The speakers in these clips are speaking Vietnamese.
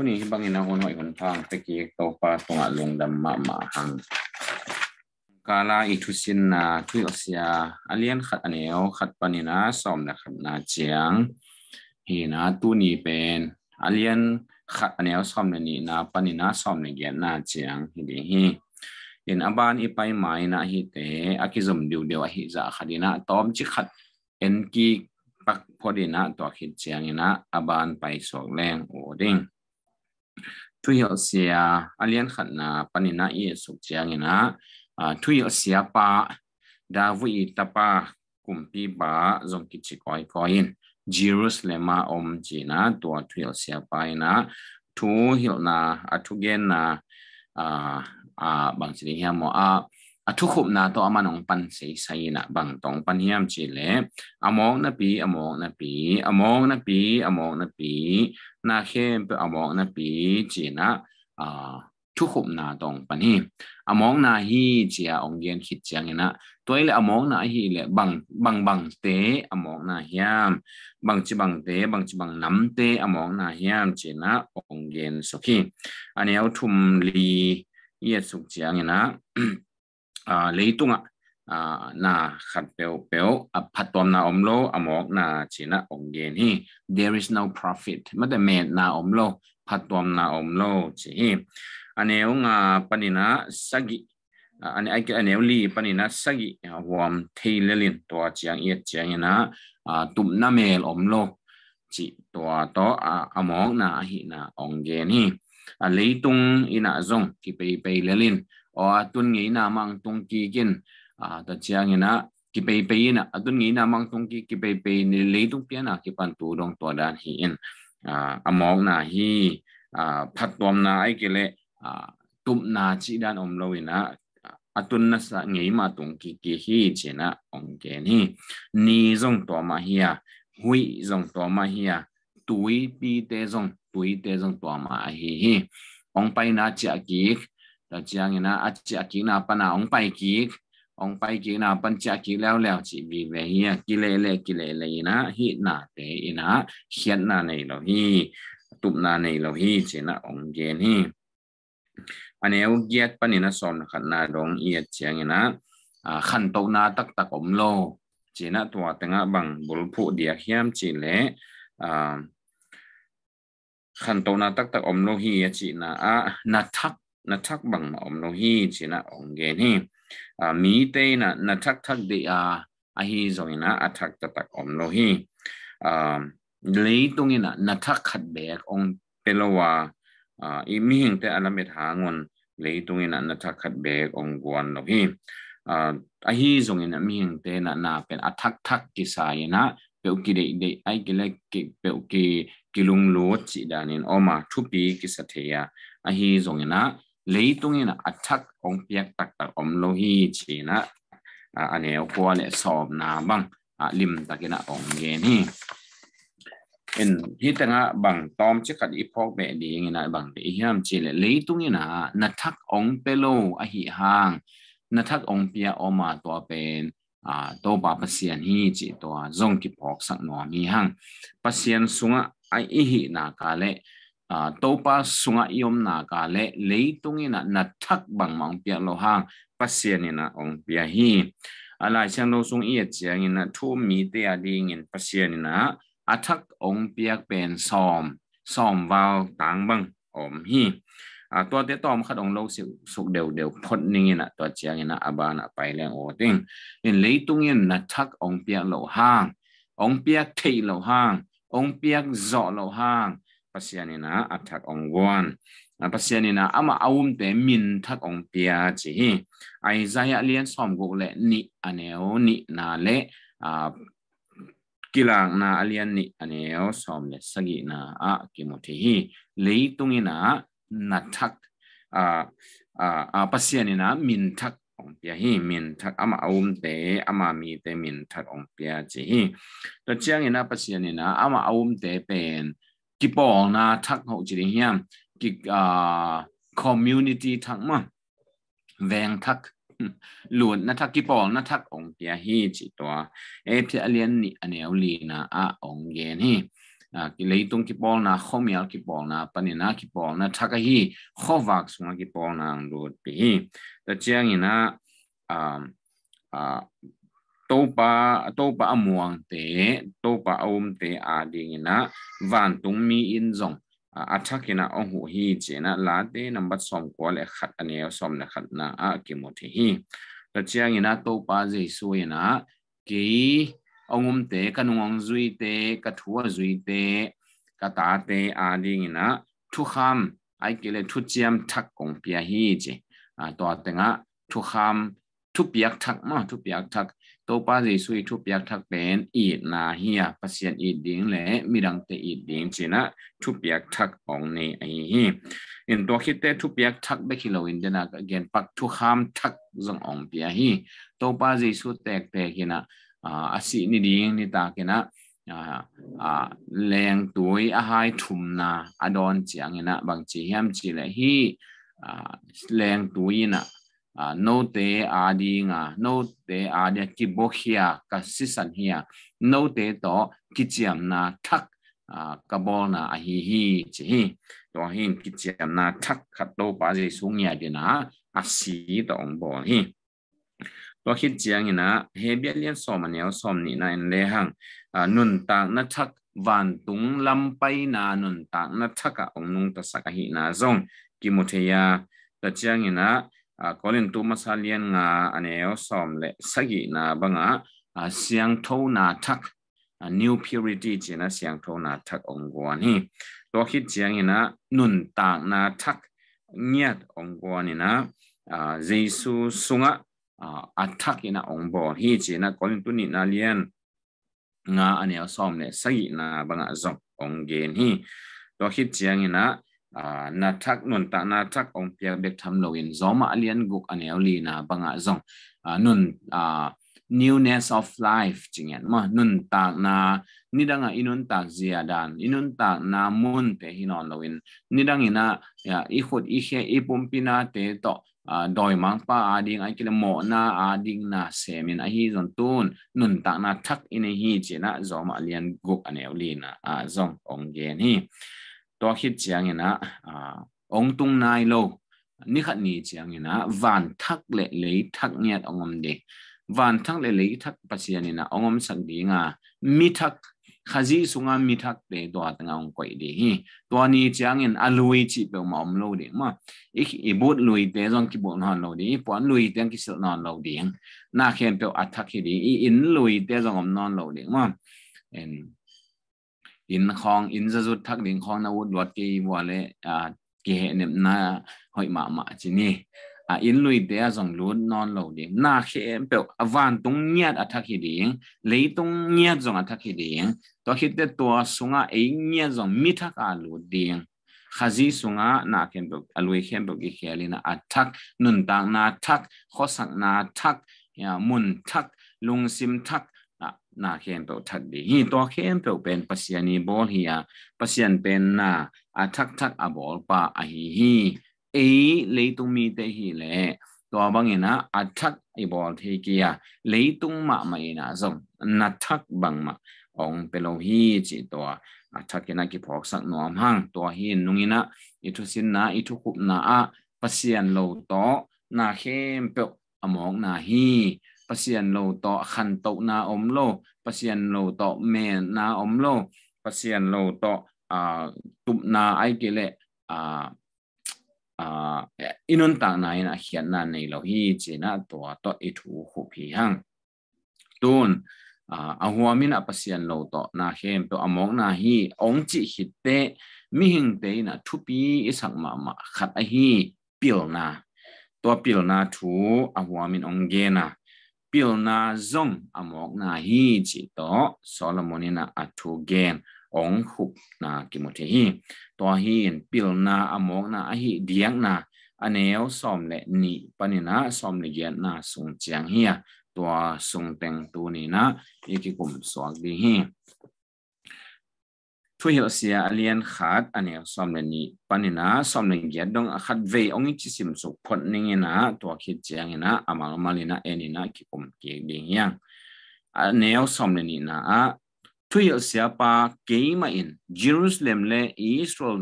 ุนี้บังอินาอุนไอคนฟังตะกี้ตัวปาตัวลงดัมมามาหังกาลาอิทุสินนาทุยอสยาอเลียนขัดอเนีวขัดปานินาสอมนะครับนาเจียงเฮีนาตูนีเป็นอเลียนขัดอเนีวสอมเนี่นาปานินาสอมเนี่ยนาเจียงฮีดีฮีเห็นอบานอีไปไหมนะฮีเตอคิซมดิวเดียวฮิจาขัดนาตอมจิขัดเอ็นกีปักพอดีนะตัวคิดเจียงนะอบานไปสอกแรงโอ้ดิ้งทุยเสียอาเลียนขันนาปนินาเอสุเจียงนะทุยเสียปาดาวิตปากุมปีบาจงกิจิกอยกอยินเยรูซาเลมาอมจีนะตัวทุยเสียไปนะทูหิลนาอทุเกนนาอ่าอ่าบางสิ่งเฮียมอ่าอะทุกขุมนาตออมานองปันเสไสนะบังตองปันยามจิเลอะมองนะปีอะมองนะปีอะมองนะปีอะมองนะปีนาเขมอมองนะปีจินะอ่าทุกขุมนาตองปันีງอมองนาฮีเจียองเยนคิดจังนะตวละอมองนาฮีบังบังบังเตอมองนาฮามบังจิบังเตบังจิบังนเตอมองนาฮามจินะองเยนสุขีอนอทุมลีเยสุขจังนะ lấy tung à na khat peu peu phát phatom na om omlo amok na china onggen hi there is no profit mà để mẹ na om lo phát phatom na om omlo chi hi aneu nga na sagi anh ai cái anh em li pani na sagi thi thei lelin to chiang yết chiang na tụm na mel om lo chỉ to to among na hi na ong gen hi a leitung ina zong ki pe pe lelin or tun ngi na mang tung ki gin a ta chiang na ki pe pe na atun ngi na mang tung ki ki pe pe ni le tung pian na ki pan tu dong to dan hi in a among na hi a phat tom na ai ke le a tum na chi dan om lo ina atun na sa ngi ma tung ki ki hi che na ong ke ni ni zong to ma hi ya hui zong to ma hi ya tui pi te zong tui te zong to ma hi hi ong pai na cha ki เราจียงนะอาจจะกินาปนาองไปกีกองไปกีนาปัญจกีแล้วแล้วจีบีเวียกิเลเลกิเลเลยนะฮินาเตอินะเขียนนาในเราฮีตุบนาในเราฮีเจนะองเยนี่อันนี้เกียดปนินะสอนขันนาดองเอียดเจียงนะขันโตนาตักตักอมโลเจนะ ตัวตงะบังบุรุผู้เดียเขียมจีเลขันโตนาตักตักอมโลฮีจีนะอะนาทัก na thak bang na om no hi china ong gen hi a mi te na na thak thak de a a hi zong na a thak ta tak om no hi a le tung ina na thak khat be ong pelowa a i mi hing te ala met ha ngon le tung ina na thak khat be ong gwan no hi a a hi zong ina mi hing te na na pen a thak thak ki sa ina pe u ki de de ai ki le ki pe u ki ki lung lo chi danin oma thupi ki sa the ya a hi zong ina ลยตรงนี้นะอัชักองเพียกตักตักอมโลฮีชีนะอันเนี้ยพวเนี่ยสอบนาบังอะลิมตะกินะองเยนี่เอ็นที่ตงะบังตอมเชกัดอีพอกแบบดีงี้นะบังเดียมชีเลยเลยตรงนี้นะนัทักองเปโลอหิฮางนัทักองเปียออกมาตัวเป็นอ่าตัวบาปเสียนี่จีตัวจงกิพอกสักหน่อมีฮังปเสียนสุงะไอหินาคาเล à topa sunga iom na ka le leitung ina na thak bang mang pia lo hang pasien ina ong pia hi alai chang lo sung i chiang ina thu mi te a ding in pasien ina a thak ong piak pen som som vào tang bang om hi à tua tế tòm khát ông lâu sự sụp đều đều phật ninh yên à tua chiang yên à aba na pai lên ô nên lấy tung yên là thắc ông pia lậu hàng ông pia thị lậu hàng ông pia dọ lậu hàng pasianina athak ongwan pasianina ama awum te min thak ong pia chi hi aizaya lian som go le ni aneo ni na le kilang na alian ni aneo som le sagi na a kimothe hi leitungina na thak a a pasianina min thak ong pia hi min thak ama aum te ama mi te min thak ong pia chi hi to chiang ina pasianina ama aum te pen กิปอลนาทักหกจิริงเฮียมกิกอ่าคอมมูนิตี้ทักมาแวงทักหลวนนาทักกิปอนาทักองเทียฮีจิตัวเอเียเลียนนี่อันนวลีนาอะองเนฮีอ่ากิเลยตงกิปอนคอมลกิปอนปนินากิปอนทักฮีอ tô tô topa topa amuang te topa om te adingina van tung mi in zong ông hữu hi na lá chena nằm bắt xong som lại khát anh ane xong lại khát na à kiếm một thế hi ta chiang ina topa je su ina ki ongum te kanung duy te ka thua duy te ka ta à te na thu ham ai kia là thu chiam thắc kong pia hi à a tiếng á thu ham thu biếc thắc ma thu biếc thắc ตัวป้าจีสุยทุบยักทักเป็นอีดนาเฮียประสยันอีดดิงและมีดังเตอีดดิงจีนะทุบยักทักองในไอ้ฮีอินตัวคิดเตทุบยักทักได้คิโลอินเดนักเก์ปักทุขามทักส่งองเปียฮีตัวป้าจีสุแตกแตกินะอ่าสีนีิดิงน่ตากินะอ่าอ่าแรงตัวอาหายทุมนาอดอนเจียงนะบางจีแฮมจีและฮีอ่าแรงตัวนะ uh, no te adinga no te adia kibokhia kasisan hia no te to kichiam na thak uh, kabol na ahi hi chi hi to hin kichiam na thak khato pa ji sungya de na asi to ong bo hi to hit chiang ina hebelian somanya somni na en le hang uh, nun ta na thak van tung lam pai na nun ta na thaka ong nung ta sakahi na zong kimotheya ta chiang ina Colin Thomas Alien nga aneo som le sagi na banga siang tho na thak new purity china siang tho na thak ongwani to khit chiang ina nun ta na thak nyat ongwani na jesu sunga athak ina ongbo hi china Colin tuni na lien nga aneo som le sagi na banga zong onggen hi to khit chiang ina Uh, na thak nun ta na thak ong pia bek tham lo in zoma alian guk anel li na banga zong uh, à, nun à, newness of life chingen ma nun ta na nidanga inun tak zia dan inun tak na mun pe hinon lo in nidang ina ya i khot i he i pum pina te to doi mang pa ading ai kile mo na ading na semin a hi zon tun nun ta na thak in hi chena zoma alian guk anel li na a zong ong gen hi to khit chiang ina a ông tung nai lo ni khat ni chiang ina van thak le le thak nyat ongom de van thak le le thak pasian ina ongom sak dinga mi thak khazi sunga mi thak de do atanga ong koi de hi to ni chiang in alui chi pe ma om lo de ma ik i bot lui te jong ki bo non lo de pon lui te ki sil non lo de na khen pe athak hi de i in lui te jong om non lo de ma and in khong in za zut thak ding khong na wut lot ki wale a ki he nem na hoi ma ma chi ni a in lui de a zong lu non lo de na khe em pe avan tung nyat a thak hi ding le tung nyat zong a thak hi ding to khit te to sunga e nyat zong mi thak a lu ding khazi sunga na khem dok alwe khem dok gi khelina athak nun tang na thak khosak na thak ya mun thak lung sim thak นาเคนเปทัดดีฮีตัวเคนเปเป็นปัสยานีบอลเฮียปัสยันเป็นนาอาทักทักอบอลปาอหีฮีเอเลยตุงมีเตฮีแหละตัวบางเนะอาทักไอบอลเทเกียเลยตุงมาไม่นะสงนาทักบังมาองเปโลฮีจิตัวอาทักนะกิพอกสักหนอมห้างตัวฮีนุงินะอิทุสินนะอิทุคุปนะปัสยันโลโตนาเคนเปอมองนาฮี pasian lo to khan to na om lo pasian lo to me na om lo pasian lo to a tup na ai ke le a a inon ta na ina hian na nei lo hi che na to to e thu hu phi hang tun a ahuamin a pasian lo to na hem to among na hi ong chi hit te mi hing te na thu pi isak ma ma khat a hi pil na to pil na thu ahuamin ong ge na pilna zong amok na hi chi to solomon na athu gen ong khuk na kimothe hi to hi in pilna amok na hi diang na aneo som le ni panina som le gen na sung chiang hi to sung teng tu ni na ikikum swag di hi thu hiểu sia alien khát khat ani som le ni panina som đông khát về ông ấy ong xem số phận phon ning ina to khi chang ina amal malina enina ki kom ke ding yang a neo som le ni na a thu hiểu sia pa ke mà in jerusalem le israel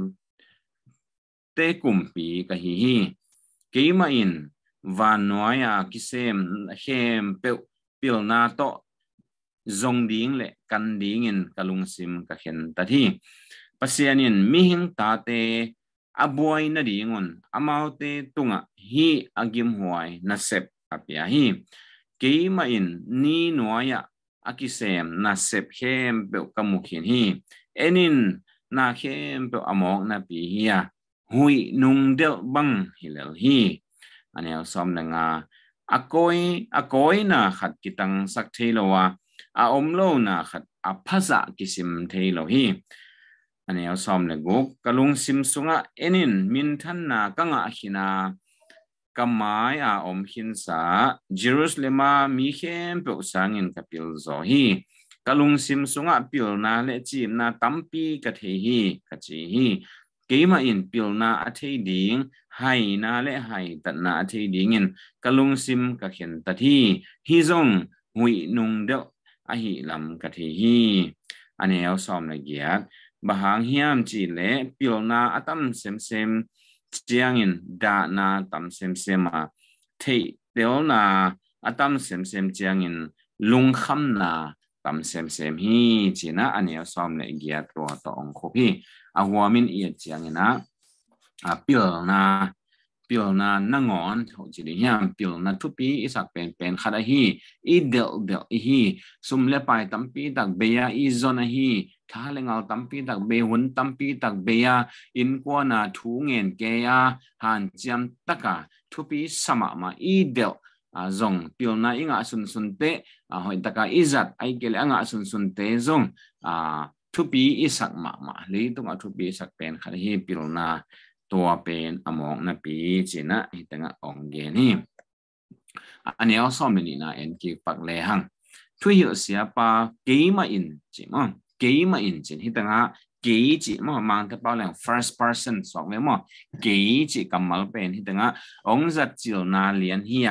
te kum pi cái hi hi ke mà in và nói à cái xem xem biểu biểu na to zong điên le kan dingin kalung sim ka hen ta thi pasianin mi hing ta na dingon amau tunga hi agim huai na sep apia hi keima in ni nuaya akisem na sep hem be kamukhin hi enin na hem be amok na pi hiya hui nung del bang hilal hi anel som nga akoi akoi na khat kitang sak theilowa a omlo na khat a phasa kisim theilo hi ane aw som le go kalung sim sunga enin min than na kanga hina kamai a om hin sa jerusalem mi hem pe sangin kapil zo hi kalung sim sunga pil na le chi na tampi ka the hi ka chi hi keima in pil na athei ding hai na le hai tat na athei ding in kalung sim ka khen ta thi hi zong hui nung de a hi lam ka thi hi aneo som na giat bahang hiam chi le pilna atam sem sem chiangin da na tam sem sem ma te teo na atam sem sem chiangin lung kham na tam sem sem hi chi na aneo som le giat ro to ong kho hi a huamin i chiangina a pilna biểu na năng ngon hậu chỉ đi hiam na thu pi isak pen pen khada hi i del del hi sum le pai tam pi tak beya i zona hi tha le ngal tam pi tak be hun tam pi tak beya in kwa na thu ngen ke ya han chiam taka thu pi sama ma i del a zong pil na inga sun sun te a hoi taka izat ai ke le anga sun sun te zong a à, thu pi isak ma ma le tu ma thu pi isak pen khada hi pil na ตัวเป็นอมองนับปีเจนะเห็นตั้งองเกนี่อันนี้เอาซ้อมนี่นะเอ็นกิปักเลหังช่วยเสียปาเกมาอินจิมั้งเกมาอินจิที่ตั้งเกจิมอ้งมันจะเป่าแรล่ง first person สองเลยมั้งเกจิกำมาเป็นที่ตั้งองจัดจิลนาเลียนเฮีย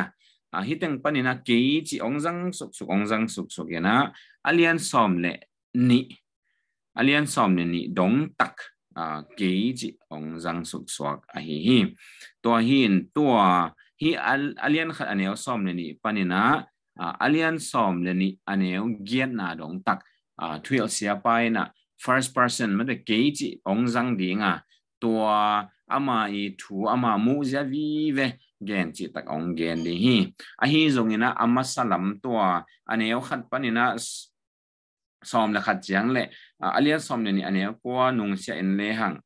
อ่ะทีตั้งปนนี่นะเกจีองจังสุกสุกองจังสุกสุกเนะอเลียนซ้อมเละนี่อเลียนซ้อมเนี่ยนี่ดงตัก à kỹ chỉ ông răng sụt xoạc à hi hi tua hin tua hi alien khát anh em xóm lên đi panina à alian xóm lên đi anh em giết na đồng tắc à thuê xe bay na first person mà cái kỹ chỉ ông răng đi nga tua ama i thu ama mu zia vi ve gen chi tak ong gen đi hi a hi zong ina ama salam tua anh aneo khat panina som la khat chiang le alian ah, som ne anh em qua nung sia en le hang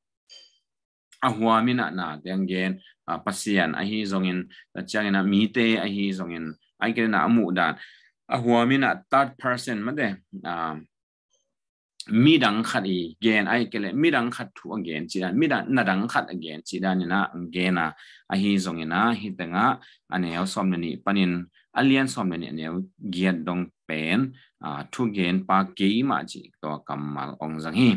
a huwa mina na deng gen ah, pasian a hi zongin la chiang ina mi te a hi zongin ai ke na amu dan a huwa mina third person ma de ah, mi dang khát i gen ai ke le mi dang khat thu gen, chi dan mi dang na dang khat again chi dan na gen na a hi zongina hi tanga em som ne ni panin alian som ne ne gian dong pen a uh, thu gen pa ki ma chi to kamal ong jang hi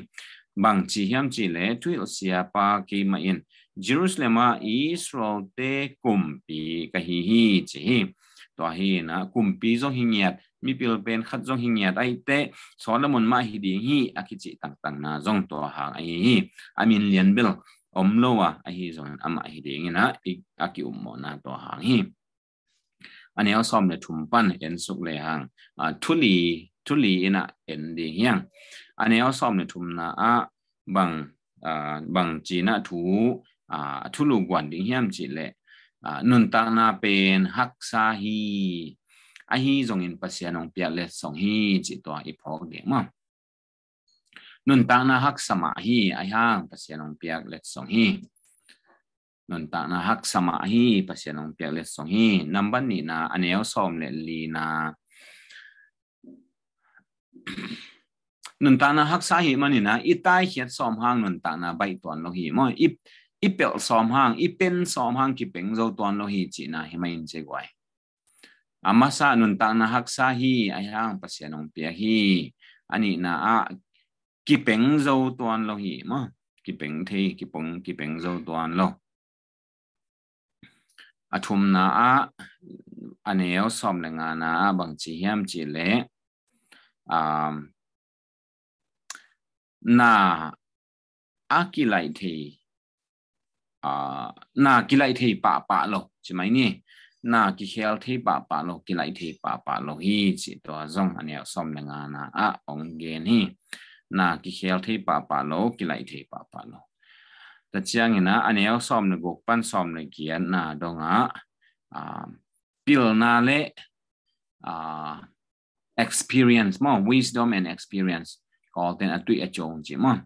bang chi hiam chi le thui sia pa ki ma in jerusalem a israel te kum pi ka hi hi chi hi to hi na kum pi zo hi nyat mi pil pen khat zo hi nyat ai te solomon ma hi di hi akichi tang tang na zong to ha ai hi amin lian bil om lowa a hi zong am a hi ding na aki um mo na to hang hi ane a som le thum pan en suk le hang thuli thuli ina en ding hiang ane a som le thum na a bang bang chi na thu thulu gwan ding hiam chi le nun ta na pen hak sa hi a hi zong in pasian ong pia le song hi chi to i phok de ma nun ta na hak sama hi a hang pasian ong pia le song hi non ta na hak sama hi pasian ong pia le song hi namban ni na aneo som le li na non ta na hak sa hi mani na i tai hiat som hang non ta na bai ton lo hi mo i i pel som hang i pen som hang ki peng zo ton lo hi chi na hi mai in che gwai ama sa non ta na hak sa hi ai hang pasian ong pia hi ani na a ki peng zo ton lo hi mo ki peng the ki pong ki peng zo ton lo อทุมนาอะอันเอวสอมนงานาบางจีเฮียมจีเลอ่านาอากิไลเทอ่านากิไลเทปะปะโลใช่ไหมนี่นากิเคลเทปะปะโลกิไลเทปะปะโลฮีจิตัวซองอันเอวสอมนงานาอะองเกนี่นากิเคลเทปะปะโลกิไลเทปะปะโลต่เชียงนะอันนี้เอาซ้อมในกปันซ้อมในเขียนนะดงอ่ะปิลนาเล่ experience มั้ง wisdom and experience ก็เป็นอตุเอจงจิมั้ง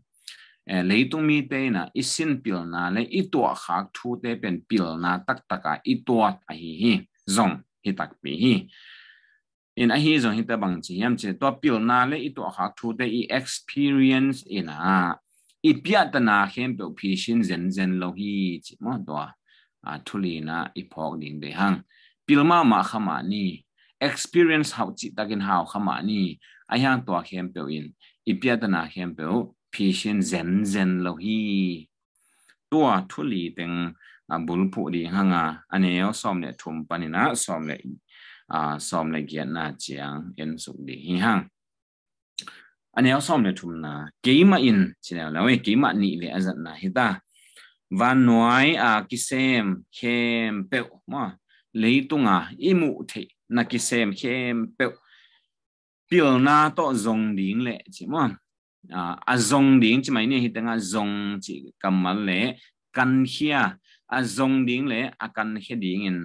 เออเลยตุ้มีเตนะอิสินพิลนาเลอีตัวขาดทูเตเป็นพิลนาตักตักะอีตัวอ่ะฮีฮิซงฮิตักปีฮีอินอ่ะฮิซงฮิตะบังจิยัมเจตัวพิลนาเลอีตัวขาดทูเตอี experience อินอ่ะอีพิจารณาเข้มเปียวพีชินเซนเซนโลฮีจิมอตัวอาทุลีนะอีพอกดิ่งเดหังปิลมามาขมานี่ experience หาวจิตากินหาวขมานี่อายังตัวเข้มเปียวอินอีพิจารณาเข้มเปียวพีชินเซนเซนโลฮีตัวทุลีเต็งอาบุลผู้ดีหังอ่ะอันนี้เอาซ้อมเนี่ยทุ่มปันนะซ้อมเลยอ่าซ้อมเลยเกียรตินาเจียงเอ็นสุดดีหัง anh em xong là chúng là ký mà in chỉ là là ký mà nị lệ anh là hết ta và nói à cái xem khem bẹo mà lấy tung à mụ thị là cái xem khem bẹo biểu na to dùng điển lệ chỉ mà à à dùng điển chỉ mấy này hiện đang dùng chỉ cầm mà lệ căn kia à dùng điển lệ à căn kia điển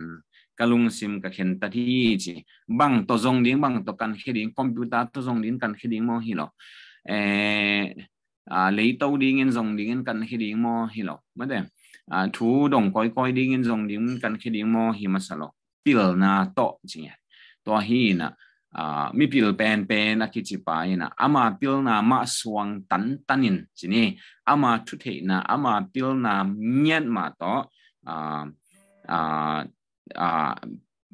kalung sim ka khen ta thi chi bang to zong ding bang to kan khe ding computer to zong ding kan khe ding mo hi lo e a lấy tàu đi ngên zong đi ngên cần khi đi mo hi lo mất em à thú đồng coi coi đi ngên zong đi ngên cần khi đi mo hi mà sao lo pil na to chi nhỉ to hi na à mi pil pen pen na kichi pa na ama pil na ma suang tan tanin chi ni ama thu thể na ama pil na nyen ma to à à à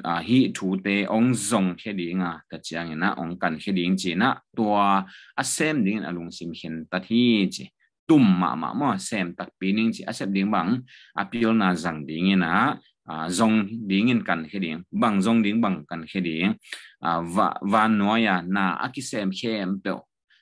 à hi thu ông ong zong he à, tất nhiên na ông kan he ding chi na tua a sem ding alung sim hin ta hi tụm mà mà ma xem, sem tak pining chi a xem ding bằng, a piol na zang ding na à zong ding in kan he ding bang zong ding bang kan he ding à va va noya na a xem sem em, pe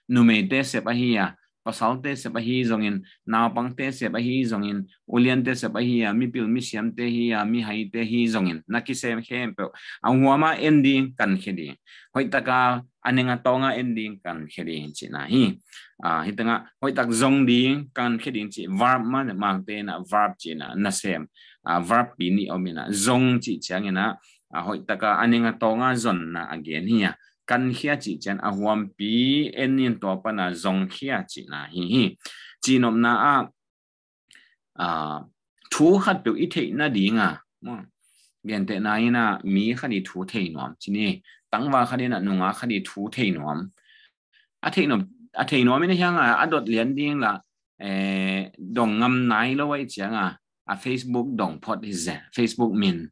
nụ me te sep a hi ya pasal te se hi zongin naw pang te se hi zongin ulian te se hi a mi pil mi siam te hi a mi hai te hi zongin na ki sem hem pe a huama ending kan khedi hoi taka anenga tonga ending kan khedi chi na hi a ah, hi tanga hoi tak zong di kan khedi chi verb ma mang te na verb chi na na sem a ah, verb pi ni omina zong chi changena a ah, hoi taka anenga tonga zon na again hi căn khía chỉ chân à huam pi en niên tòa pa na zong khía chỉ na hi hi chỉ nom na a à thu hát biểu ít thế na đi nga, mà hiện tại này na mi khá đi thu thế nom chỉ nè tăng vào khá đi na nung à khá đi thu thế nom à thế nom à thế nom mình hiểu à à đột liền đi là đồng e, ngâm nái lâu vậy chứ à à Facebook đồng post is Facebook min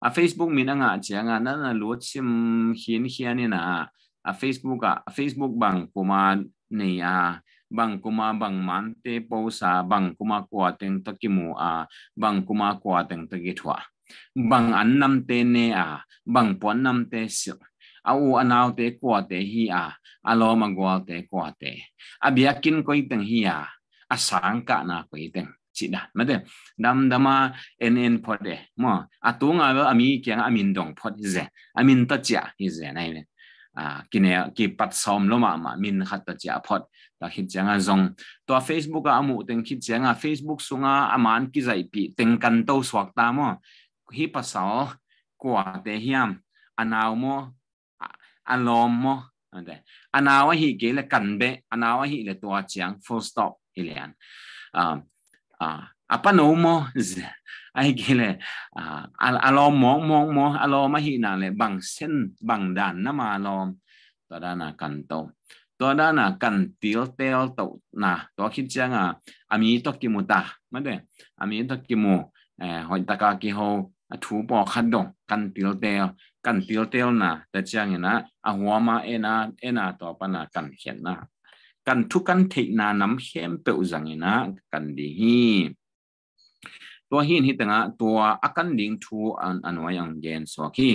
a à, facebook min anga chianga na na lu chim hin hian na a à. à, facebook a facebook bang kuma nei a bang kuma bang man te po sa bang kuma kwa teng takimu a bang kuma kwa teng taki thwa bang an nam te ne a bang pon nam te si a u anaw te kwa te hi a alo magwal te kwa te a biakin koi teng hi a a sang ka na koi teng chị đã mà thế đam đam à, en en phật đấy mà à tu ngà vợ ami kia amin đồng dong phật hize amin tất chia gì này này à cái này cái bắt xóm lắm mà mà min khát tất chia phật ta khi chia ngà zong tua à facebook à, à mu tên khi chia ngà facebook xuống à aman kia dạy bị tên cần tàu soạc ta mà hi bắt sáu quả thế hiam anau mo alom mo ande anawa hi ke le kanbe anawa hi là tua chiang full stop hilian à À, apa no mo dạ. ai ke le à, alo mo mo mo alo ma hi na le bằng sen bằng đàn na ma lo ta da na kan to ta da na kan til tel to na to khi chang à, ami to ki mu ta ma de ami to ki mu eh hoi ta ka ki ho a thu bo khan do kan til tel kan til tel na ta chang na a huama ena ena to pa na kan hian na กันทุกันเทนาน้ำเข้มเปอุจังนะกันดีฮีตัวหินหิตงะตัวอากันดิ่งทูอันอันไว้ยังเย็นสวกี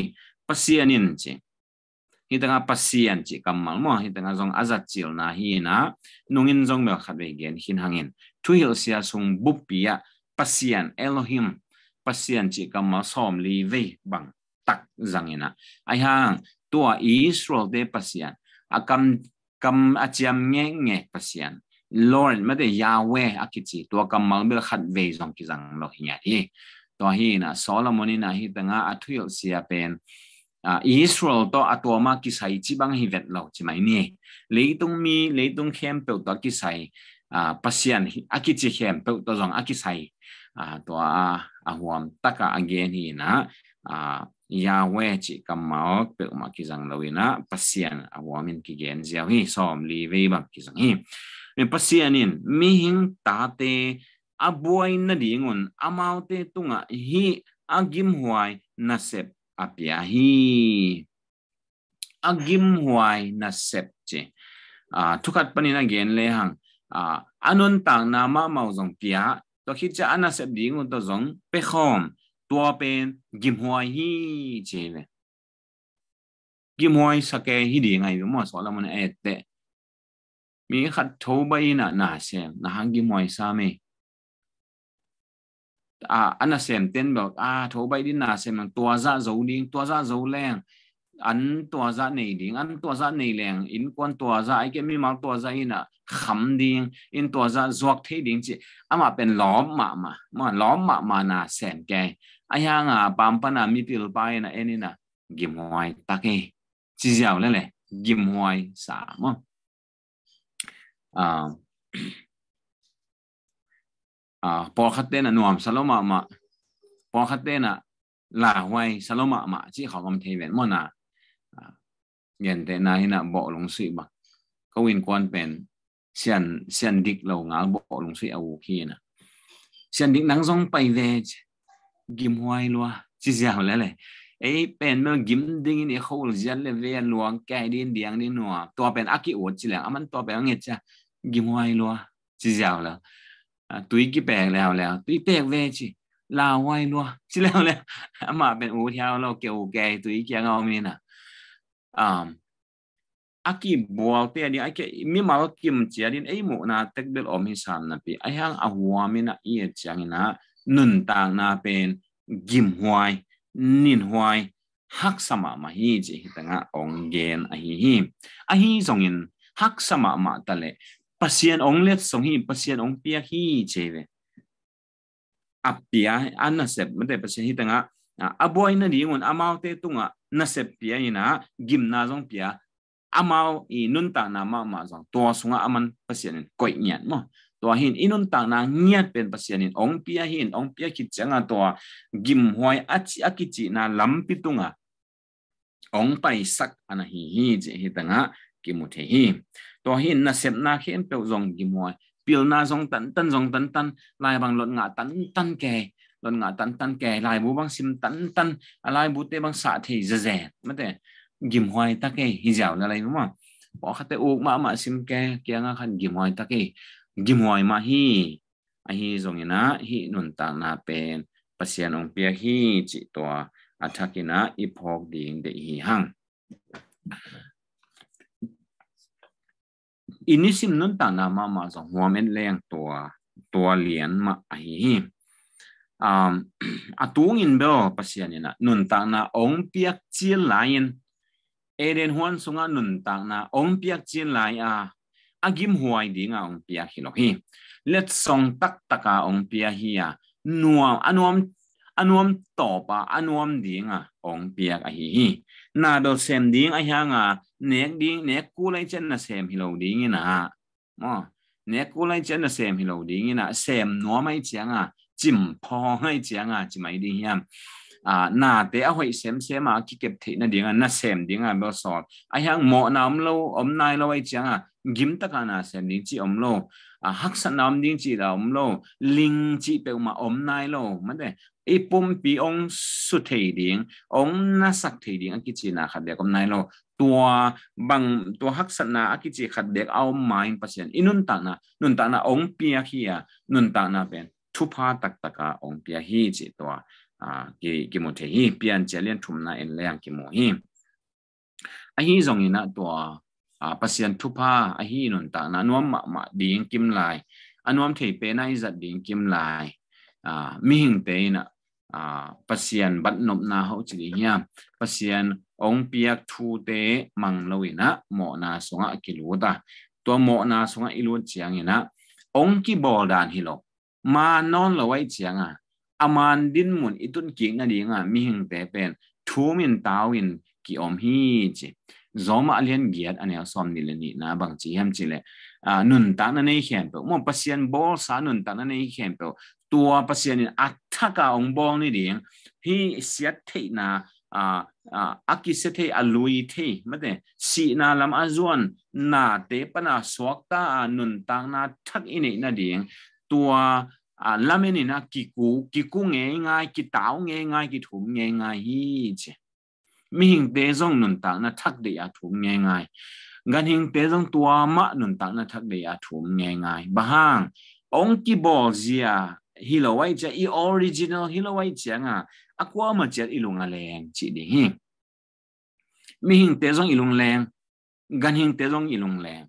ปัสยานินจีหิตงะปัสยานจีกำมัลมอหิตงะจงอาจัดจิลนาฮีนะนุ่งินจงเบลขัดเวเกนหินหังเงินทุยลเสียสงบุปปียะปัสยานเอโลฮิมปัสยานจีกำมัลซอมลีเวบังตักจังเงินะไอฮางตัวอิสราเอลเดปัสยานอากำ kam achiam nge nge pasian lord mate yahweh akichi to kam malbil khat ve zong ki zang lo hinya hi to hi na solomon na hi tanga athuyo sia pen israel to atoma ki sai chi bang hi vet lo chi mai ni leitung mi leitung khem pe to ki sai pasian akichi khem pe to zong akisai to a ahwam taka again hi na Yahweh chỉ cầm máu tự mà kỳ rằng lâu ina pasien à wo min kỳ gen giao hi som li ve ba kỳ rằng hi mi pasien in mi hing ta te abuai na dingun amau te tunga hi agim huai nasep apia hi agim huai nasep che à thukat panina gen le hang à anun tang na ma mau zong pia to khi cha anasep ngôn, to zong pe khom bên đi ngay mình khát bay na na na xem à anh à xem tên bảo à thấu bay đi na xem tua ra dạ dấu đi tua ra dạ dấu leng ăn tua ra dạ này đi ăn tua ra này leng in quan tua ra ai cái mi máu tua ra ina khám đi in tua ra ruột thế đi chứ à mà bên lõm mà mà mà lõm mà mà nà xem cái ayanga pampana mitil paina enina gimhoi take chiziaw lele gimhoi samo ah ah por khatena nuam saloma ma por khatena la huai saloma ma chi khogam theven mona yen te na hina bo lung si ba ko win kwan pen sian sian dik lo ngal bo lung si au khi na sian dik nang zong pai ve gim hoai loa chi giao le le ấy bên mà gim ding này khâu dân le về luang cái điên điang đi nọ to bên aki ủa chỉ là aman to bên nghe cha gim hoai loa chi giao là túi cái bè lèo lèo túi bè về chỉ la hoai loa chỉ lèo lèo mà bên ủa theo lo kiểu cái túi kia ngon như nè um aki bual te ni ake mi mal kim chia din ei mu na tekbel om hisan na pi ai hang à a huamina i changina nun ta na pen gim huai nin huai hak sama ma hi ji hitanga ong gen a hi hi a hi song in hak sama ma ta le pasien ong let song hi pasien ong pia hi che ve a pia an na sep ma de pasien hitanga a boy na ding un amao te tunga na sep pia ina gim na zong pia amao i nun ta na ma ma zong to sunga aman pasien koi nyan mo ตัวหินอินุนต่างนางเงียดเป็นปัสยานินองเปียหินองเปียคิดจังอาตัวกิมหวยอัจอกิจินาลัมปิตุงะองไปสักอันหีฮีเจหิตังะกิมุเทฮีตัวหินนาเสบนาเข้มเปียวจงกิมหวยเปียวนาจงตันตันจงตันตันลายบางหลดงะตันตันแกหลดงะตันตันแกลายบูบางซิมตันตันลายบูเตบางสะเทเจเจไม่แต่กิมหวยตะเกฮิจาวอะไรรู้มั้งบอกเขาแต่อุกมามาซิมแกเกียงะขันกิมหวยตะเกกิมวยมาฮีอะฮีซงนะฮีนุนตานาเปนปะเสียนองเปียฮีจิตัวอัตถกินะอิพอกดีงเดฮีฮังอินิซิมนุนตานามามาซงหัวเมนเลีงตัวตัวเหลียนมาฮีอัอตุงินเบลปะเสียนนะนุนตานาองเปียกจีไลนเอเดนฮวนซงานุนตานาองเปียกจีลอອັງກິມຫົວອິນດິງອອມພຽ a ີນໍຄິເລັດສົງຕັກຕາກາອອມພຽຫີນວອະນວມອະນວມຕອບ n ະນວມດິງອອມພຽກອະ n ີນາໂດເຊມດິງອະຫຍັງເນກດິງເນກຄູຈັນ20ມິລໍດິນານກູັນມລໍດິນາສນໍມຈງິມພໍໃຫ້ຈຽງຈມດີຮนาเตอหอยเซมเซมาคิเก็บเทนดิงงนาเซมดิงอนะเบลสอนไอ้ยังหมอน้ำเราอมนายเราไว้จังอ่ะกิมตะกานาเซมดิงจีอมโลฮักสนามดิงจีเราอมโลลิงจีเปมาอมนายเรามันเด้อีปุ่มปีองสุเทดิงองน่าสักเทดิงอกิจีนาขัดเด็กอมนายเราตัวบางตัวฮักสนาอากิจีขัดเด็กเอาไม้ปรจเจนอินุนตานะนุนตานะองเปียขี้อ่ะนุนตานะเป็นทุพาตักตะกาองเปียฮีจีตัว à ki ki mo the hi pian chalian thum na en leng ki mo hi a hi zong ina to a pasian thu pa a hi non ta na nuam ma ma ding kim lai anuam thei pe na izat ding kim lai à mi hing te na à pasian bat nop na ho chi hiam pasian ong piak thu te mang lo ina mo na songa kilu ta to mo na songa ilu chiang ina ong ki bol dan hi lo ma non lo wai chiang à aman din mun itun ki na ding a mi hing te pen thu min tau in ki om hi chi zoma alian giat ane som ni le ni na bang chi hem chi le a ah, nun ta na nei hem pe mo pasien bol sa nun ta na nei hem pe tua pasien in athaka ong bol ni ding hi siat thei na a ah, ah, a ki se thei alui lui thei ma si na lam azuan na te pa na suak ta nun ta na thak in na ding tua làm nên là kỳ cú kỳ cú nghe ngay kỳ táo nghe ngay kỳ thủ nghe ngay hi chứ mi hình tế dòng nền tảng là thắc để à thủ nghe ngay gần hình tế dòng tua mắt nền tảng là thắc để à thủ nghe ngay bà hang ông kỳ bỏ gì à hi lo vậy chứ i original hi lo vậy chứ à à qua mà chết ilung à leng chỉ để hình mi hình tế dòng ilung leng gần hình tế dòng ilung leng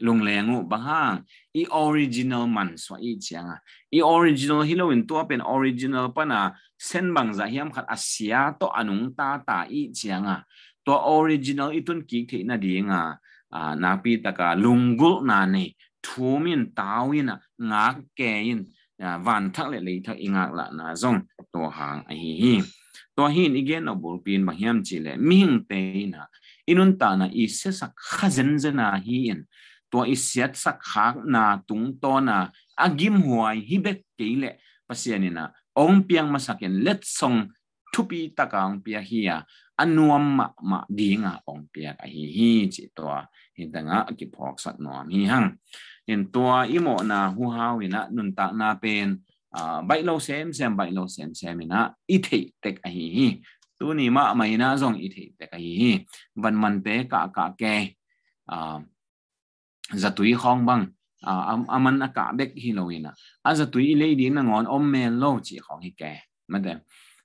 lung lengu bahang i original man so i chianga i original Halloween in to pen original pana sen bang za hiam khat asia to anung ta ta i chianga to original itun ki the na dinga a na pi taka lungul na ne thumin tawina nga kein van thak le le thak inga la na zong to hang a hi hi to hin igen obul pin ma hiam chi le ming te na inun ta na i se sak khazen zena hi in ตัวอิเสียสักขากนาตุงตอนาอากิมหวยฮิเบกเกลเลปัสยานินะองเปียงมาสักเกนเล็ดทรงทุปีตะกางเปียเฮียอันนวมมะมะดีงาองเปียกอหิฮีจิตัวเห็นแต่งะกิพอกสักหนอมฮีหังเห็นตัวอิโมนาหูฮาวินะนุนตะนาเป็นอ่าใบโลเซมเซมใบโลเซมเซมินะอิเทเตกอหิฮีตัวนี้มะไม่นะจงอิเทเตกอหิฮีวันมันเปกะกะแกอ่า zatui hong bang a aman aka bek hi loina a zatui le di na ngon om me lo chi khong hi ke ma de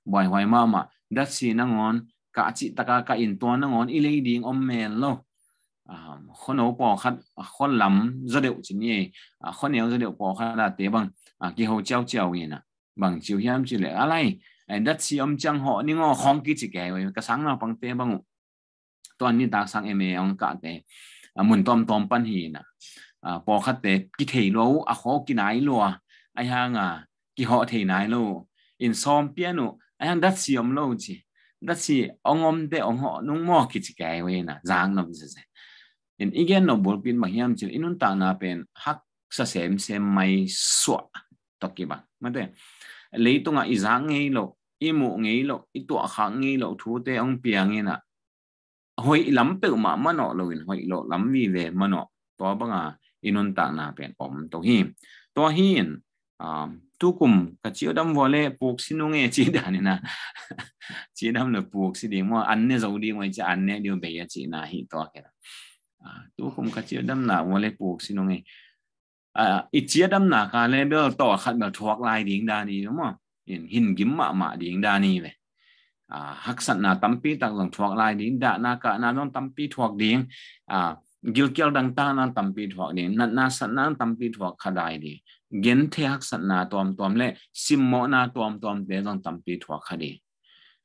boy hoai ma ma dat si na ngon ka chi taka ka in to na ngon i le ding om me lo khó nấu bỏ khát à, khó lắm rất đều chỉ nhỉ à, khó nếu rất đều bỏ khát là tế bằng à, cái hậu treo treo vậy na, bằng chiều hiam chỉ lẽ à lại đất si ông chẳng họ nhưng ngò không kỹ chỉ kể với cái sáng nào bằng tế bằng toàn như ta sáng em ấy ông cả tế mun tom tom pan hi na à, po khat te ki thei lo a kho nai lo ai hang a ki ho thei nai lo in som piano ai hang dat siom lo chi dat si ongom te ong ho nung mo ki chi kai we na jang nam se se in igen no bol pin ma hiam chi inun ta na pen hak sa sem sem mai so tokiba mate leitunga izang ngei lo imu ngei lo itua khang ngei lo thu te ong piang ina hội lắm tự mà mà nọ lùi hoi lộ lắm vì về mà nọ to bằng à inon ta na pen om to hi to hin à tu cùng cả chiếu đâm vào lệ buộc xin ông nghe chỉ đàn này na chỉ đâm là buộc xin đi mà ăn nè giàu đi mà chỉ ăn nè điều bây giờ chỉ na hi to cái à tu cùng cả chiếu đâm là vào lệ buộc xin ông nghe à ít chiếu đâm là cả lệ giờ to khát bel thuốc lại điên đàn đi đúng không hình kiếm mạ mạ điên đàn đi vậy hắc sắc na tâm pi tăng lang thuộc lai ding đã na cả na non tampi thuak ding a gil kel đăng ta nan tampi thuak ding na na san nan tampi thuak khadai đi gen the hắc sắc na tuom tuom le sim mo na tuom tom tom te jong tampi thuak khadi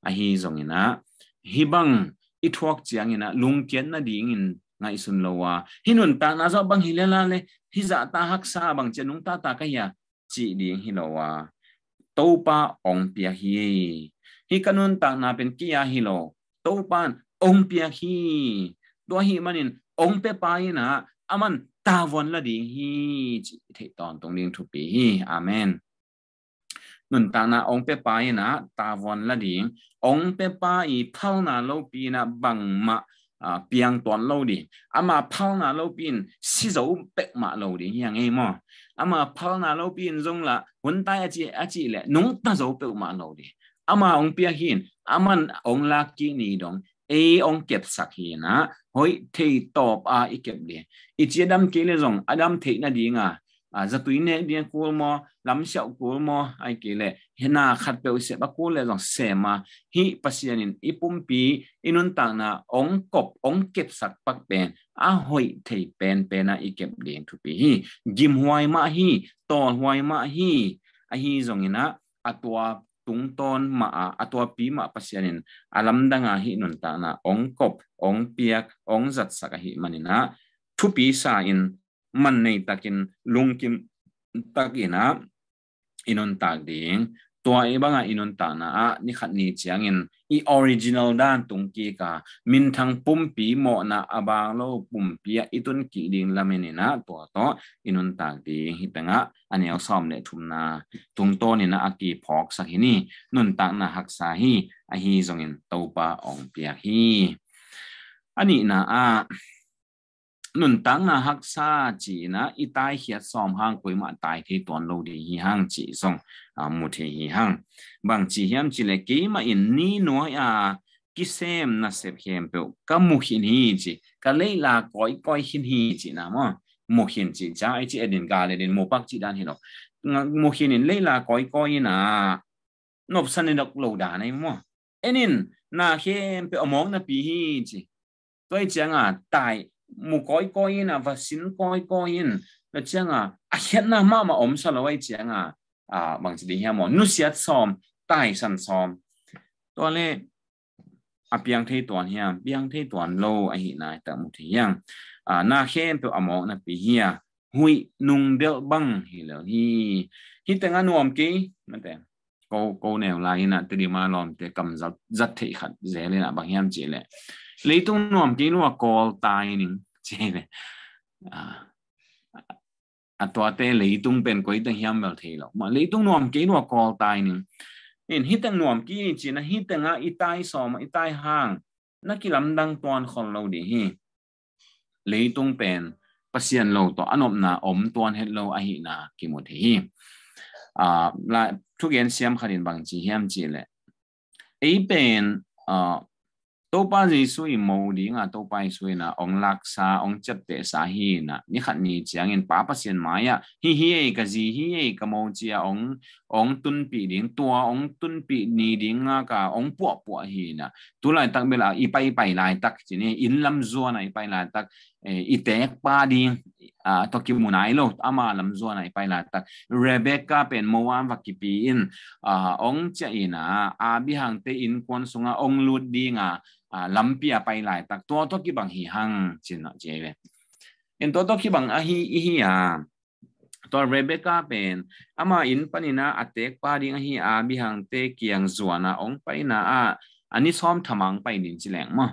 a hi như na hi bang ít thuộc chiang na lung kiến na ding in ngai sun hi hinun ta na zo bang la le hi za ta hắc sa bang nung ta ta cái ya chỉ ding hi lowa pa ong pia hi hi kanun ta na pen kia hi lo to pan ong pia hi do hi manin ong pe pa ina aman ta won la di hi chi the ton tong ling thu pi hi amen nun ta na ong pe pa ina ta won la di ong pe pa i phau na lo pi na bang ma a piang ton lo di ama phau na lo pin si zo pe ma lo di yang e mo ama phau na lo pin zong la hun tai a chi a chi le nong ta zo pe ma lo di ama ong pia hin aman ong lak ki ni dong e ong kep sak hi na hoi thei top a i kep le i che dam ke le zong adam thei na nga a za tui ne dia kul mo lam xiao kul mo ai ke le hena khat pe se ba kul le zong se ma hi pasian in ipum pi inun ta na ong kop ong kep sak pak pen a hoi thei pen pen na i kep ding thu pi hi gim huai ma hi tol huai ma hi a hi zong ina atwa tungton maa atua pi ma pasianin alam danga hi nun ta na ong kop ong piak ong zat saka hi manina thu pi sa in man nei takin lungkim takina inon tag ding ตัวเอบังอินนตานะอะนี่ขัดนี่เจียงอินอีออริจินัลด้านตรงกีกามินทางปุ่มปีหมอนะอบางโลปุ่มปีอีตุนกีดิงละเมนนะตัวต่ออินนตากดีฮิตังะอันนี้เอาซ่อมเนี่ยทุมนาตรงโตนี่นะอากีพอกสักฮินี่นุนตากนะหักษาฮีอะฮีจงอินเตาปาอองเปียฮีอันนี้นะอะ nun tang na hak sa chỉ na itai hiat som hang koi ma tai thi ton lo di hi hang chỉ song a mu thi hi hang bang chỉ hiam chỉ le ki ma in ni no ya ki sem na sep hiam pe ka mu hin hi chỉ ka le la koi koi hin hi chỉ na mo mu hin chỉ cha ai chỉ edin ga le den mo pak chỉ dan hi no mu hin in le la koi koi na nop san ni dok lo da nei mo enin na hiam pe omong na pi hi chỉ tôi chẳng à tai mu koi koi na và xin koi koi in là chẳng à à hiện na mà mà ông sao lại chẳng à à bằng chỉ đi hả mà nu siết xóm tai san xóm tôi lên à biang thấy toàn hả biang thấy toàn lâu anh hiện nay tạm một thì hả à na khen tôi amo à na bị hả hui nung đeo băng hi là hi hi tiếng anh nuông kí mà tạm câu câu nào lại là từ đi mà lòng để cầm giật giật thị khẩn dễ lên à bằng hiam chỉ lẽ ลีตุงนวมกินว่ากอลตายนิ่งเช่นอ่ะตัวเตลีตุงเป็นก็ยตังยมำเวลทีหรอกมาลีตุงนวมกินว่ากอลตายนิ่งเห็นฮิตังนวมกินจีนะฮิตังอ่ะอิตายสอมอิตายห่างนักกิลมดังตอนคนเราดีฮิลีตุงเป็นปเสียนเราต่ออนุมนาอมตอนเฮ็ดเราอะฮินากิมุทีอ่าแลาทุกเย็งเสียมขันบางจีเฮียมจีแหละอเป็นอ่า topa ji sui mo di nga topa sui na ong laksa ong chatte sa hi na ni khat ni chiang in pa pasien maya hi hi e ka ji hi e ka mo chia ong ong tun pi ding tua ong tun pi ni ding nga ka ong puwa puwa hi na tu lai tak bela i pai pai lai tak chi ni in lam zo na i pai lai tak อิเตกปาดีอ่าทกิมุนัยโลอามาลัมจวนัยไปลาตักเรเบคก้าเป็นมัวานวักกิปีอินอ่าองเจอินะอาบิฮังเตอินควนสุงะองลุดดีงะอ่าลัมเปียไปลายตักตัวทกิบังฮิฮังจินะเจเวอ็นตัวทกิบังอหิอิฮิอาตัวเรเบคก้าเป็นอามาอินปนินะอิเตกปาดิงหิอาบิฮังเตเกียงจวนาองไปนะอ่าอันนี้ซ้อมทมังไปนินจิแหลงมั้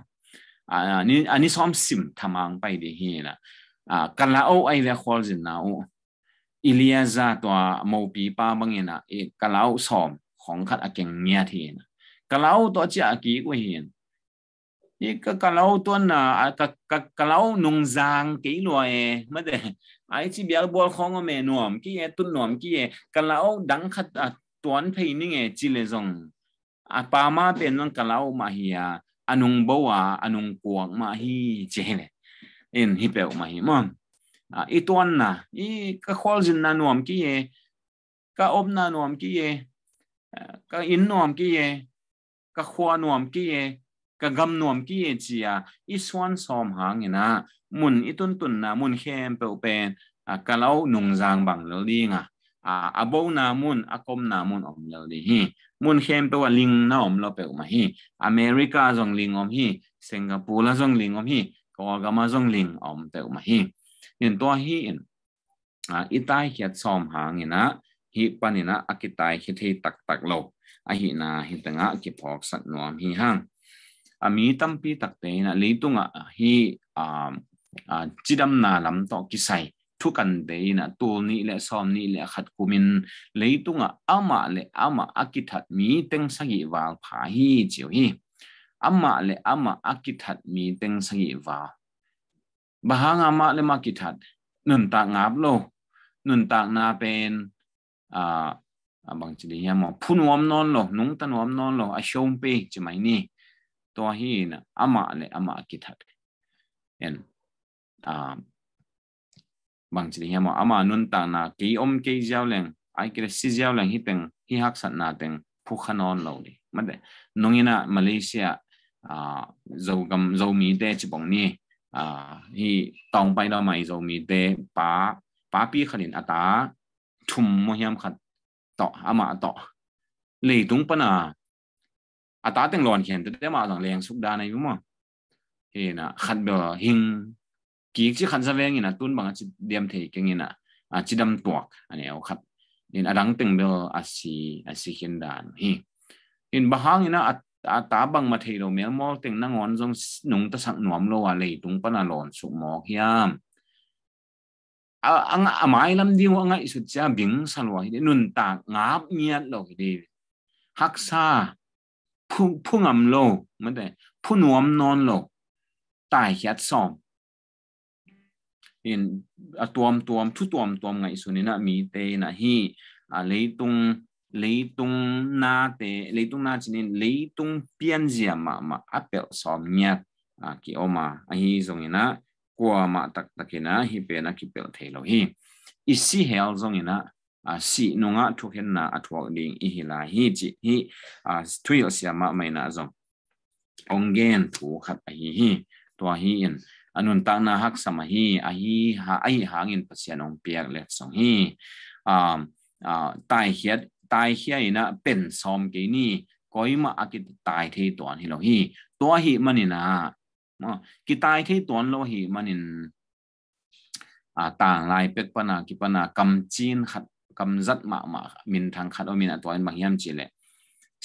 อันนี้อันนี้ซ้อมซิมทํามังไปดิเฮนะอ่ากะลาโอไอเวคอลซินนาอิเลียซาตัวโมปีปาบังเงนะเอกะลาโอซ้อมของคัดอะเกงเงียเทนะกะลาโตัອจะกีกวเฮนอีกกะลาโตງวนะกกะกะลาโอนงซางกยลມวเอมะเดไอจีเบีบอลของอเมนอมกีเอตุนนอมกีเอกะลาดังคัดตวนเพนิงเอจิเลซงอะปามาเปนนก anung bawa anung kuang ma hi chene in hi peu ma hi mom a itwan na i ka khol jin na nuam ki ye ka ob na nuam ki ye ka in nuam ki ye ka khwa nuam ki ye ka gam nuam ki ye chia i swan som hang ina mun itun tun na mun khem peu pen a kalau nung jang bang lo li nga a abo na mun akom na mun om lo li hi มุนเข้มตัว่าลิงน้อมเราเปิดมาฮีอเมริกาจงลิงอมฮีสิงคโปร์ละจงลิงอมฮีกอกามาจงลิงอมเปิดมาฮีเห็นตัวฮีเหนอ่าอีตายเขียดซอมหางเห็นนะฮีปันเห็นนะอักิตายเขยที่ตักตักโลกอ่ฮินาฮิตงะกิพอกสันนวมฮีหังอามีตั้มปีตักเตนะลีตุงอ่ะฮีอ่าจิดัมนาลำต่อกิไซทุกันเดินะตัวนี้แหละซ้อมนี้แหละขัดกุมินเลยตุงอ่ะอามาเลยอามาอากิทัดมีเต็งสกิวาผาฮีเจียวฮีอามาเลยอามาอากิทัดมีเต็งสกิวาบางอามาเลยมากิทัดนุนตางาบโลนุนตางนาเป็นอ่าบางทีเนี่ยมอพูนวอมนอนโลนุ่งตันวอมนอนโลอาชมเปจะไหมนี่ตัวฮีนะอามาเลยอามาอักิทัดเอ็นอ่า bằng chỉ hiểm mà ama nun ta na kí om kí giao lên ai kia si giao lên hi từng hi hắc sát na từng phu khăn on lâu đi mà đấy nông ina Malaysia à dầu cầm dầu mì tê chỉ bằng ni à hi tòng bay đó mày dầu mì tê bá bá bi khẩn à ta thum mo hiểm khát tọ ama tọ lì tung pa na à ta từng lòn khen tới mà rằng liền xúc đa này đúng không thì là khát bờ hình kỳ chỉ khăn sa veng ina tun bang chi diam thei keng ina a chi dam tuak ane au khat in arang teng bel a si a si hin dan hi in bahang ina ta bang ma thei lo mel mol teng ngon jong nung ta sang nuam lo wa le tung pana lon suk mok hiam a mai lam ding wa nga isu cha bing san wa ta ngap niat lo hi de hak sa phu phu ngam lo ma de phu nuam non lo tai hiat som in a tuam tuam thu tuam tuam ngai sunina mi te na à, à, hi a leitung leitung na te leitung na chinin leitung pian zia ma ma apel som nya a ki oma a hi zongina kwa ma tak takina hi pe na ki pel thelo hi isi hel zongina a à, si nunga thuken na athwak ding i hila hi chi hi a thuil sia ma mai na zong ongen thu khat a hi hi to hi in anun tak na hak sama hi a hi ha ai hangin pasian ong piak let song hi um tai hiat tai hiya ina pen som ke ni koima akit tai the tuan hi lo hi to hi manina ki tai the tuan lo hi manin à tàng lai pek pana ki pana kam chin khat kam zat ma ma min thang khat o min atwa ma hiam chi le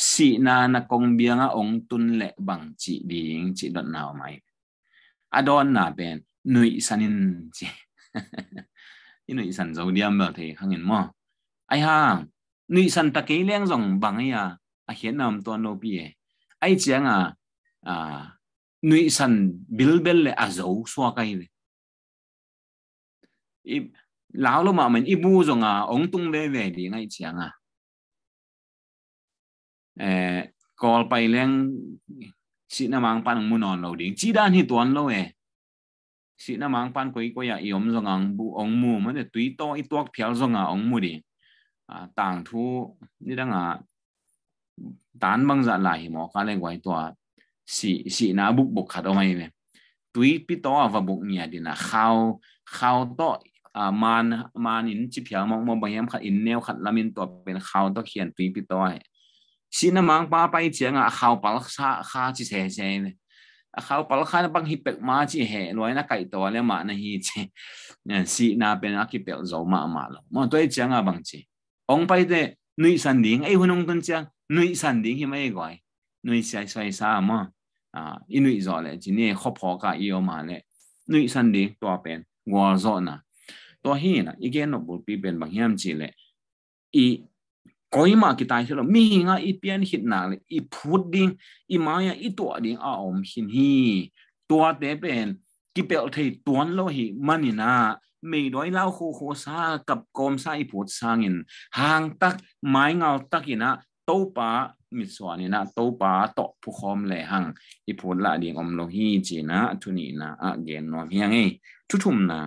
si na na kong bianga ong tun le bang chi ding chi dot nào mai adon na ben nui sanin chi nui san zo diam ba the hangin mo ai ha nui san ta ke leng zong bang ya a hian nam to no bi e ai chiang a à nui san bil bel le a zo so kai ve i lão lo mà mình i bu zong a ong tung ve ve đi ngai chiang à เอ่อกอลไปเรื่องสินมังปันมุนอนเราดิ่งจีดานที่ตัวนเราเอสินมังปันก็อีกก็อยกยอมสงอังบุองมูมันจะตุยโตอีตัวเพียวสงอ่องมูดิอ่าต่างทูนี่ดังอ่ะตานบางจะไหลายหมอกาเลยไว้ตัวสิสินาบุกบุกขัดเอาไม่เนี่ยตุยพี่โตอ่ะว่าบุกเนี่ยดินะข้าวข้าวโตอ่ามานมานินจิเพียวมองมองไปยังขัดอินเนวขัดละมินตัวเป็นข้าวโตเขียนตุยพี่โตอ่ะสินมังป้าไปเจงอ่ะเขาปลัข้าข้าจีเซเซนเขาปลัข้าเนี่ยบางฮิปเปกมาจีเห็นลอยนักไก่ตัวเลี้ยมาน่ะฮีเยสินาเป็นอักิเปลโจมามาล่ะมันตัวเจียงอาะบางจีองไปเดนุยสันดิงไอ้หุ่นงตุนเจงนุยสันดิงฮิไม่ก่อยนุยใช้ใช้ซามอ่ะอ่าอินุยจอเลยจีเนี่ขอพอกะเยอมาเลยนุยสันดิงตัวเป็นวัวจอนะตัวฮีนะอีกแกนบุปผีเป็นบางแห่งจีเลยอีก็ยิ่งมากิ่ตายเสียชมีเงาอีเปียนหินนาอีพุดดิ้งอีมายาอีตัวดิ้งอาอมหินฮีตัวเตเป็นกิเปลเทตัวนันเโลหิมันินาเมย์ด้อยเล่าโคโคซากับกรมอีพูดซางินห่างตักไม้เงาตักินะโตปามิสวนนี่นะโตปาตอผู้คอมแหล่หางอีพูดละดิ้งอมโลหีจีนะทุนีนะอะเกนนอมเฮียงเอทุ่มนะ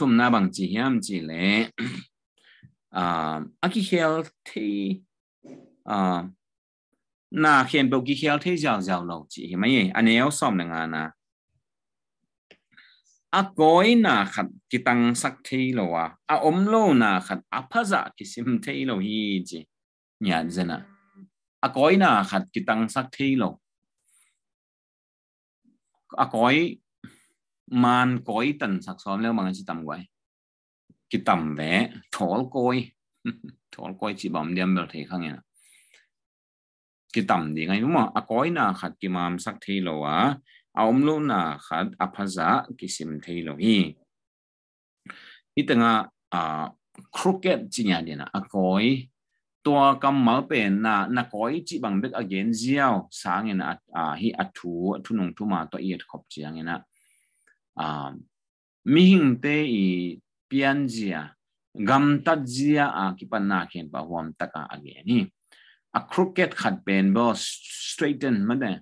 ทุ่มนะบางจีเฮียมจีเลล um, aki hel thi uh, na hiện bầu kỳ hel thi giàu giàu lâu chỉ mấy anh em xong nè ngà nà a gối na khát ki tang sắc thi lâu à a à, ôm lâu na khát a phá dạ ki sim thi lo hi chỉ nhận ra nè a gối na khát ki tang sắc thi lo, a gối man gối tần sắc xóm lâu mang chỉ tầm quay cái tầm vẽ thổ coi thổ coi chỉ bấm điểm được thì không nhỉ cái tầm gì ngay đúng không à coi là khát cái mầm sắc thi lô á à ông luôn là khát áp à, phá giá cái sim thi lô hi ít tiếng à crooked chỉ nhà đi là à coi tua cam mở bên na na coi chỉ bằng biết again giao sáng nghe là à hi à thu à, thu nông thu mà tôi yết khóc chỉ nghe à mi hình tê พียนเจียกัมตัดจียอาคิปันนาเขียนปะหวมตะกาอเกนี่อะครุกเกตขัดเป็นบอสตรีทเอนมัาเนี่ย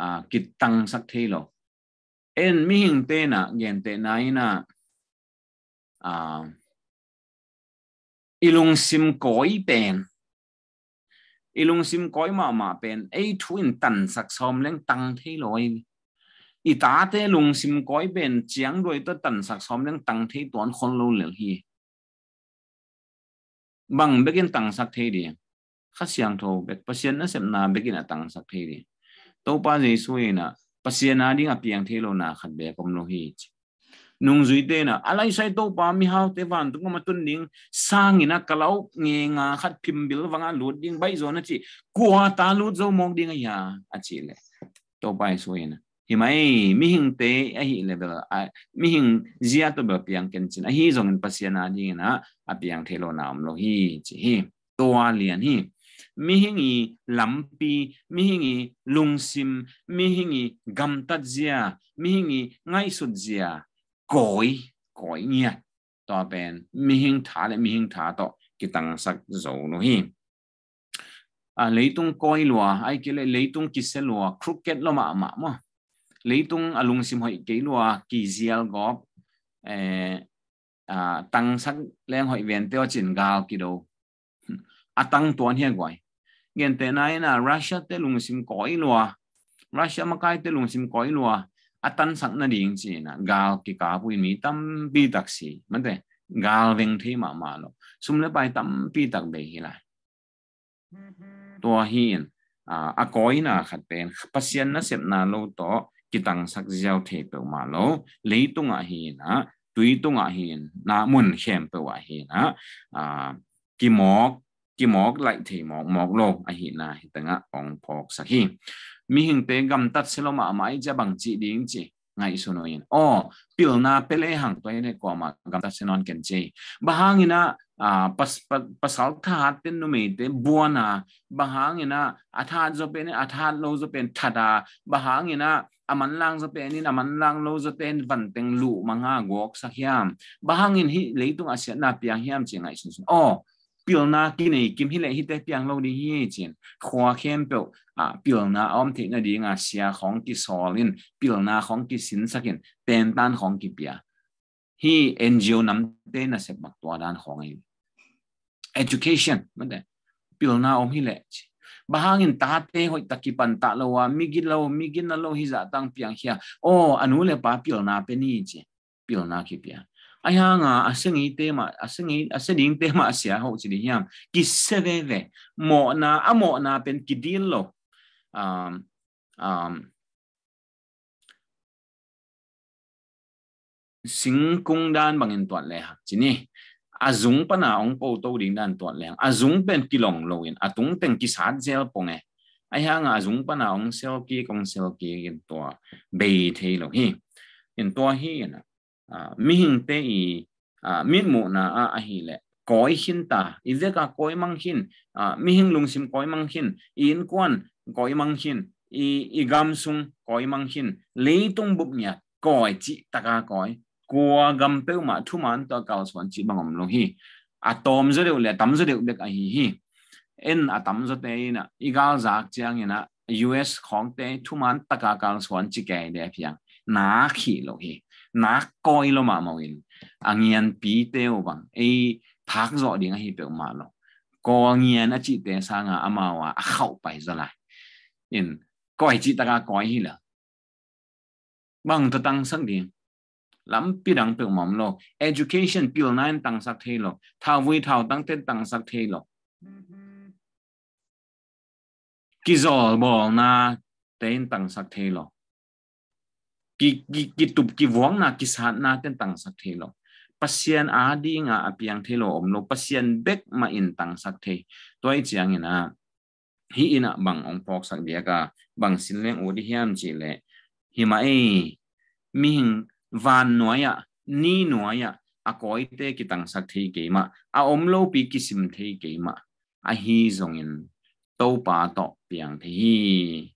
อ่ากิตตังสักเทโลเอ็นมิหิงเตนะเกนเตนายนะอ่าอิลุงซิมก้อยเป็นอิลุงซิมก้อยมามาเป็นไอทวินตันสักซอมเล้งตังเทีลยอีตาเตลุงซิมก้อยเป็นเจียงโดยตัวตันสักซ้อมเรื่องตังที่ตอนคนรู้เหลือฮีบังเบกินตังสักเทดีข้าเสียงโทเบกเปอร์เซ็นต์นั่นเสพนาเบกินตังสักเทดีตัวป้าเจสุยนะเปอร์เซ็นต์นาดิ้งอเปียงเทโลนาขัดเบกมโลฮีนุงจุยเตนะอะไรใส่ตัวป้ามีเฮาเตวันตุงมาตุนดิ้งสร้างอินะกะเล้าเงงาขัดพิมบิลวังอาลูดดิ้งใบโซนนั่นจีกัวตาลูดโซมองดิ้งอ่ะยาอาจีเลยตัวป้าสุยนะ hima e mi hing te a hi level a mi hing zia to ba piang ken chin a hi zong en pasiana ding na a piang thelo nam lo hi chi hi towa lian hi mi hing i lampi mi hing i lungsim mi hing i gamtat zia mi hing i ngai sut zia koi koi nia to pen mi hing tha le mi hing tha to tang sak zo no hi a leitung koi lua ai kile leitung kiselua crooked loma ma ma tung alung sim hoi ke lua ki zial gop e a tang sak leng hoi ven teo chin gal ki do a tang tuan hian gwai gen te nai na russia te lùng sim koi lua russia mà kai te lùng sim koi lua a tan sak na ding chi na gal kỳ cá pui mi tâm bi tak si man te gal veng thế mà mà lo sum le pai tam pi tak be hi la tua hin a a koi na khat pen pasian na sep na lo to ki tăng sắc jiao the pe ma lo le tung nga hi na tùy tung nga hi na muốn hem pe wa hi na a kim mok ki mok lại thì mok mok lo a hi na hi tanga ong phok sak hi mi hing tắt gam tat mà mãi mai bằng bang chi ding ngay số sono in o pil na pele hang to ne ko ma gam tat senon ken chi bahang ina a pas pasal tha tên hatin no me te buana bahang ina atha jo pen atha lo jo pen thada bahang ina อมันลังจะเป็นนี่อมันลังเราจะเป็นวันเต็นลู่มังหะกอกสักยามบางอินฮิเลียตุงอาเซียนนับยังยามจริงไงสินโอ้พิลนาคินไอ้กิมฮิเลียฮิตเปียงเราดีเฮียจรขวากเข้มเปียวอ่ะปีลนาอมทิ่นอดีงาเซียของกิโซลินพิลนาของกิสินสักยินเต็นต้านของกิเปียฮีเอ็นจีโอนัมเต้นนะเสบักตัวดานของไอ้ education มันเด้ปีลนาอมฮิเลีย bahangin tate hoi takipan ta lowa migin lo migin lo hi za tang piang hia o anu le pa pil na pe ni chi pil na ki pia ai hang a aseng i te ma aseng i aseding te ma sia ho chi di hiam ki se ve mo na a mo na pen ki dil lo um um sing kung dan bangin tuan le ha chi ni A azung pana ong po to ding dan to leng azung pen kilong loin atung teng ki sat zel ponge ai hang azung pana ong sel ki kong sel ki in to be the lo hi in to hi na mi hing te i mi mu na a hi le koi hin ta i ze ka koi mang hin mi hing lung sim koi mang hin in kwan koi mang hin i i gam sung koi mang hin leitung bup nya koi chi taka koi qua gam pe ma thu man to ka swan chi bangom lo hi atom rất đều le tam rất đều được a hi hi en atam zo te na igal zak chiang ina à, US không te thu man taka cầu swan chỉ ke đẹp phiang na khi lo hi na koi lo mà mo in yên pi te bằng ai thắc rõ zo ding a mà pe ma lo ko ngian a chi te sang à ama à a bài ra lại, lai in chỉ chi taka koi hi la bằng to tang sang ding lắm bị đằng bị mầm lo education bị nãy tăng sắc thế lo thao vui thao tăng tên tăng sắc thế lo kí giờ bỏ na tên tăng sắc thế lo kí kí kí tụp kí vong na kí sát na tên tăng sắc thế lo pasien a đi nga apiang thế lo om lo pasien bek ma in tăng sắc thế tôi chỉ chiang na hi ina bằng ông phong sắc địa cả bằng xin ô đi hiam chỉ lệ hi mai e mi hình và van noya ni noya a koi te ki tang sak thế ke mà, a om lo pi ki sim thế ke mà, a à, hi zong yên, to pa to piang thei hi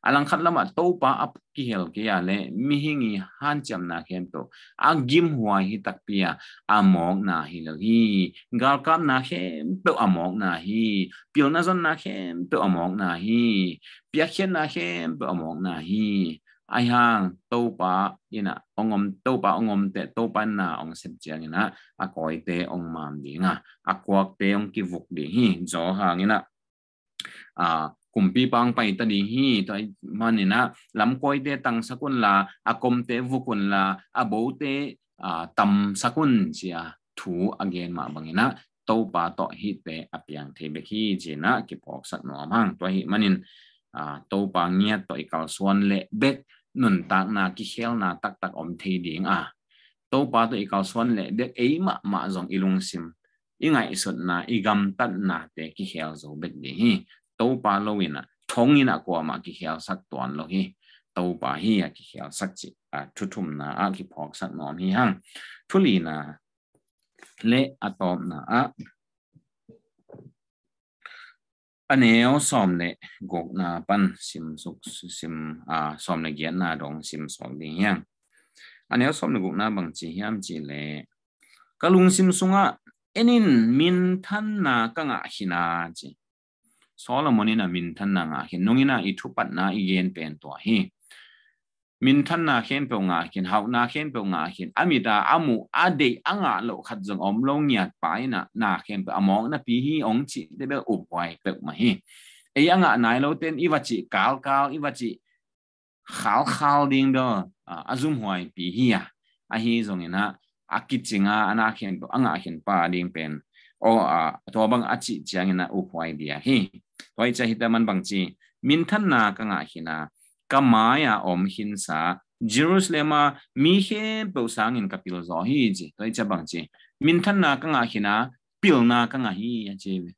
à, khát lắm lama to pa ap ki hel ke ya à, le mi hingi han chăm na khem to a gim huwa hi tak pia a mok na hi lo hi gal kam na khem to a mok na hi pil na zon na khem to a mok na hi pia khen na khem to a mok na hi ai hang tô yên ina ông ông tàu pa ông ông te tàu pa na ông sep chiang ina à koi te ông mam đi nga à kwak te ông ki vuk đi hi gió hang ina à cùng pi bang bay ta đi hi tại mà nè na làm coi te tăng sa quân là a kom te vu quân là à bố te à tầm sa quân gì à thủ again mà bằng na tô pa tọ hi te a piang thế bê hi gì na ki pok sắc nó mang toi hi manin à tàu pa nghe toi kal suan lệ bết นุนตักนากิเชลนาตักตักอมเทดิงอ่ะตัวปาตัวอีกเอาส่วนเละเด็กเอ๋มามาจงอีลุงซิมอีไงสุดนาอีกำตัดนาเตกิเชลโซเบ็ดดิฮีตัวปาโลวินะทงอินะกัวมากิเชลสักตอนโลฮีตัวปาฮียกิเชลสักจิอ่ะทุทุมนาอ่ะกิพอกสักนอนฮีฮังทุลีนาเละอะตอมนาอ่ะ aneo somne gok na pan sim suk sim a somne gyan na dong sim song ding yang aneo somne gok na bang chi hiam chi le kalung sim sunga enin min than na ka nga hina chi solomon ina min than na nga hin nong ina i thu pat i gen pen to hi min than na khen pe nga kin hậu na khen pe nga kin amida amu ade anga lo khát jong om long nhạt bài na na khen pe among na pi hi ong chi để be up wai pe mà hi e anga nai lo tên iwa chi kal kal iwa chi khal khal ding do ah, azum huai pi hi ya a hi jong ina akichinga ana khen pe anga khen pa ding pen o a ah, to bang achi chiang ina up wai bia hi toy cha hitaman bang chi min than na ka nga na kamaya om hinsa Jerusalem mi he pe sang in kapil zo hi ji toi cha bang ji min than na ka nga hina pil na ka nga hi ya che we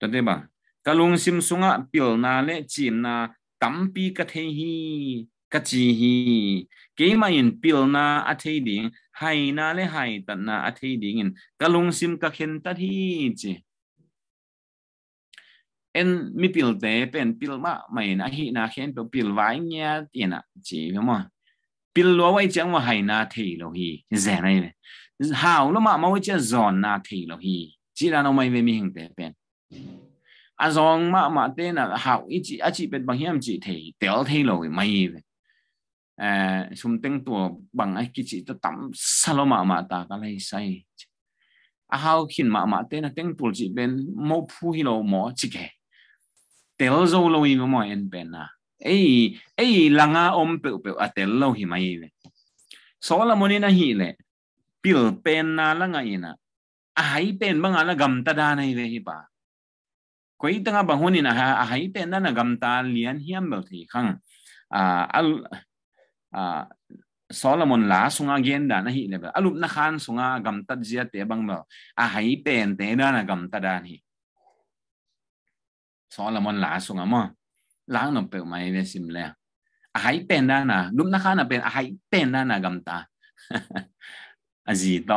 ta de ba kalung sim sunga pil na le chim na tam pi ka the hi ka chi hi ke ma in pil na a the ding hai na le hai ta na a the ding in kalung sim ka khen ta hi chi en mi pil te pen pil ma mai na hi na khen pe pil vai nya tiền à chỉ phải mà pil lo vậy chẳng mà hay na thì lo hi rẻ này hào nó mà mau chứ giòn na thì lo hi chỉ là nó mai về mi hình te pen à giòn mà mà tên là hào ít chỉ à chỉ bên bằng hiểm chỉ thì tiểu thì lo mai về à chúng tên tua bằng ai kia chỉ tắm sao mà mà ta cái này sai à hào khi mà mà tên là tên tua chỉ bên mau phu hi lo mỏ chỉ cái tel zo lo in mo en ben na ei ei langa om pe pe a tel lo hi mai ve solomon na hi le pil pen na langa ina a hai pen banga la gam ta da nai ve hi ba koi tanga bang honi na a hai pen na gam ta lian hiam bel thi khang a al a Solomon la sunga agenda na hi le alup na khan sunga gam ta jia te bang ba a hai pen te da na gam ta dan hi สอนละมันหลาสงอะมั้งล้างนับเป็นไหมเวสิมแล้วอายเป็นด้านะลุมนะคะนับเป็นอายเป็นด้านะกัมตาอจีตโต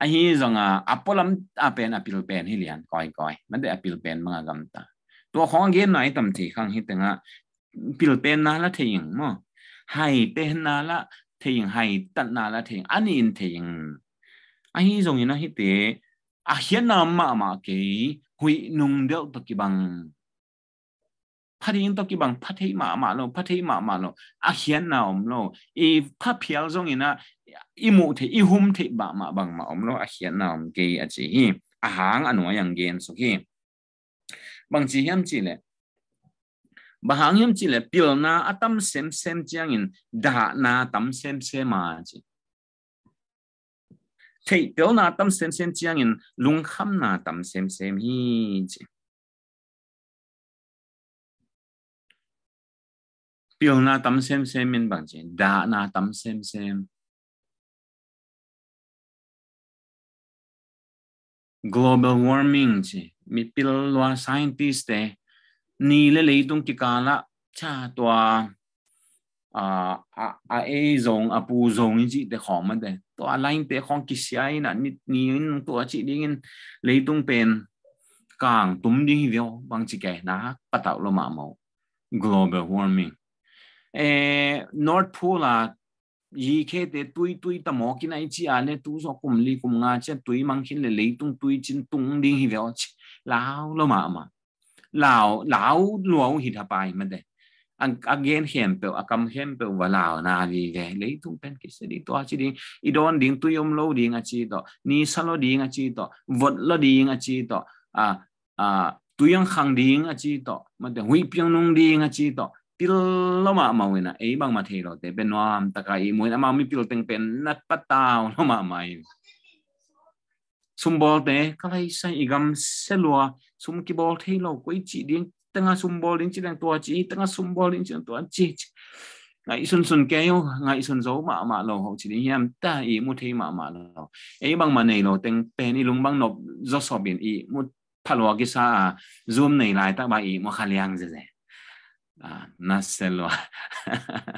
อันนี้สงอ่ะอัปปลัมอ่ะเป็นอัปิลเป็นให้เรียนก่อยก่อยมันได้อัปิลเป็นมั้งกัมตาตัวของเกณฑ์ไหนต่ำที่ข้างหิ้งตึงอะปิลเป็นน่าละเทียงมั้งไฮเป็นน่าละเทียงไฮตัดน่าละเทียงอันนี้เทียงอันนี้สงอะนะฮิตเตอ่ะเฮียนน้ำมามาเกย hủy nung đeo to kì bằng phát hiện to kì bằng phát thấy mà mà lo phát thấy mà mà lo à hiền nào ông lo e phát phiếu giống như na e mu thì e hùng thì bà mà bằng mà ông lo à hiền nào ông kì à chỉ hi à hàng anh à nói yang gen số hi bằng chỉ hiếm chỉ lệ bà hàng hiếm chỉ lệ biểu na atam à sem sem chiang in đa na tam sem sem mà chỉ เทเปียวนาตั้มเซมเซมจียงอินลุงคำนาตั้มเซมเซมฮีจีเปียวนาตั้มเซมเซมินบางจีดานาตั้มเซมเซม global warming จีมีปิลว่า scientist เนี่ยนี่เลยเลยตรงกิการละชาตัวอาอาเอซงอปูซงนี่จีแต่ของมันแต่ตัวอะไรแต่ของกิซายนะนี่นี่ตัวจีดิ้งเลยต้งเป็นกางตุ้มดิ้งเดียวบางจีแกนะปะตาลมาเมา global warming เอ่ north pole อะยี่เคตตุยตุยตะมอกินไอจีอันเนตุสกุมลีกุมงาเชตุยมังคินเลยต้งตุยจินตุ้งดิ้งเดียวแลาวลมาเมาลาวลาวหลวงหิตาไปมันเด ang again hempel akam hempel wala na gì ve lấy tung pen kia se di to chi ding i don ding tu yom lâu ding a chi to ni salo ding a à chi to vật lo ding a chi to a a tu yang khang ding a chi to ma de huy piang nung ding a à chi to pil lo ma ma na, ấy bằng ma the thế, bên ben noam ta cái i moin ama mi pil teng pen nat pataw lo ma mai sumbol te kalai sai igam selwa sum ki bol thei lo koi chi ding tengah sumbol in chidang tua chi tengah sumbol in chidang tua chi ngay sun sun kéo ngay sun dấu ma ma lo ho chi hiam ta ý mu thei ma ma lo ấy bằng ma nei lo teng pen lùng bằng bang nop zo so ý i mu phalwa ki sa zoom nei lai ta ý i mo khaliang je je à ah, na selwa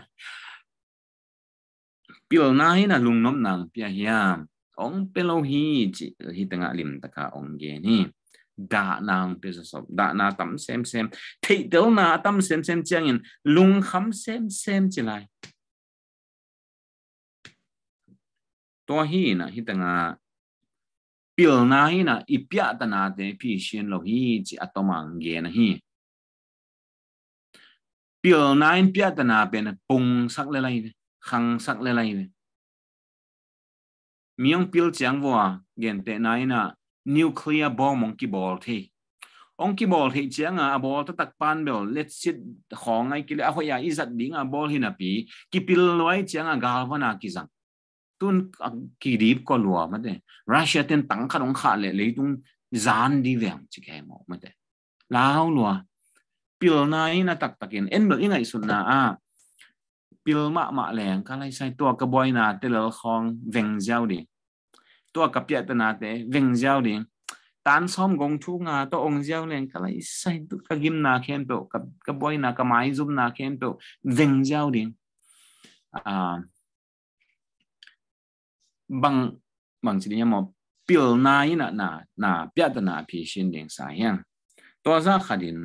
pil na hi na lùng nom nang pia hiam ông pelo hi chỉ hi tanga lim taka ông ge ni đã nang bây giờ sop đã na tam xem xem thei tel na tam xem xem chiang in lung kham xem xem chi lại to hi na hi ta à pil na hi na biết ta na thế phi xin lo hi chi atomang nghe na hi pil na in biết ta na bên na pung sak le lai khang sak le lai miang pil chiang wa gen te na ina nuclear bomb ong ki bol thi ong ki bol thi chianga a bol ta tak pan bel let sit khong ai kile a hoya izat ding a bol hina pi ki pil loi chianga galvana ki jang tun ki dip ko lua ma de russia ten tang kha rong kha le le tung zan di veng chi ke mo ma de lao lua pil nai na tak takin en bel ingai sun na a pil ma ma leng ka lai sai to ka boy na tel khong veng giao đi ตัวกับเปียตนาเตเวงเจ้าดิงตานซ้อมกงชูงาตัวองเจ้าเลงก็เลยใส่ตุกกิมนาเข้มโตกับกับบอยนากไม้ซุมนาเข้มโตเวงเจ้าดิงอ่าบางบางสิ่งนี้มอปิลนายน่ะน่ะน่ะเปียตนาพีชินดิงสายยังตัวซาขดิน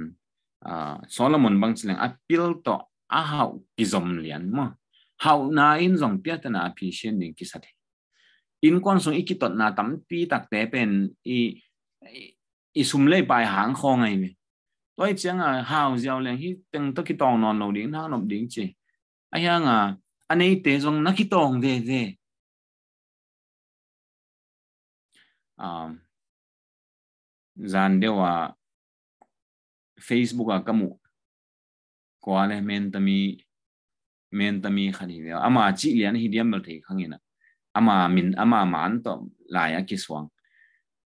อ่าโซโลมอนบางสิ่งอ่ะปิลโตอาหาวกิจอมเลียนมั้งหาวนาอินจอมเปียตนาพีชินดิงกิสัด in quan sung ikitot na tam pi tak te pen i i sum le bài hang khong ai mi tôi chẳng à hào giao lên hi từng tất cái tòng non nổ điện hang nộp điện chỉ anh hang à anh ấy tế dòng nó cái tòng về về à dàn đều à Facebook à kamu có anh em men mi men tami khali à mà chị liền hi điểm bật thì không nghe nào ama min ama man to lai akiswang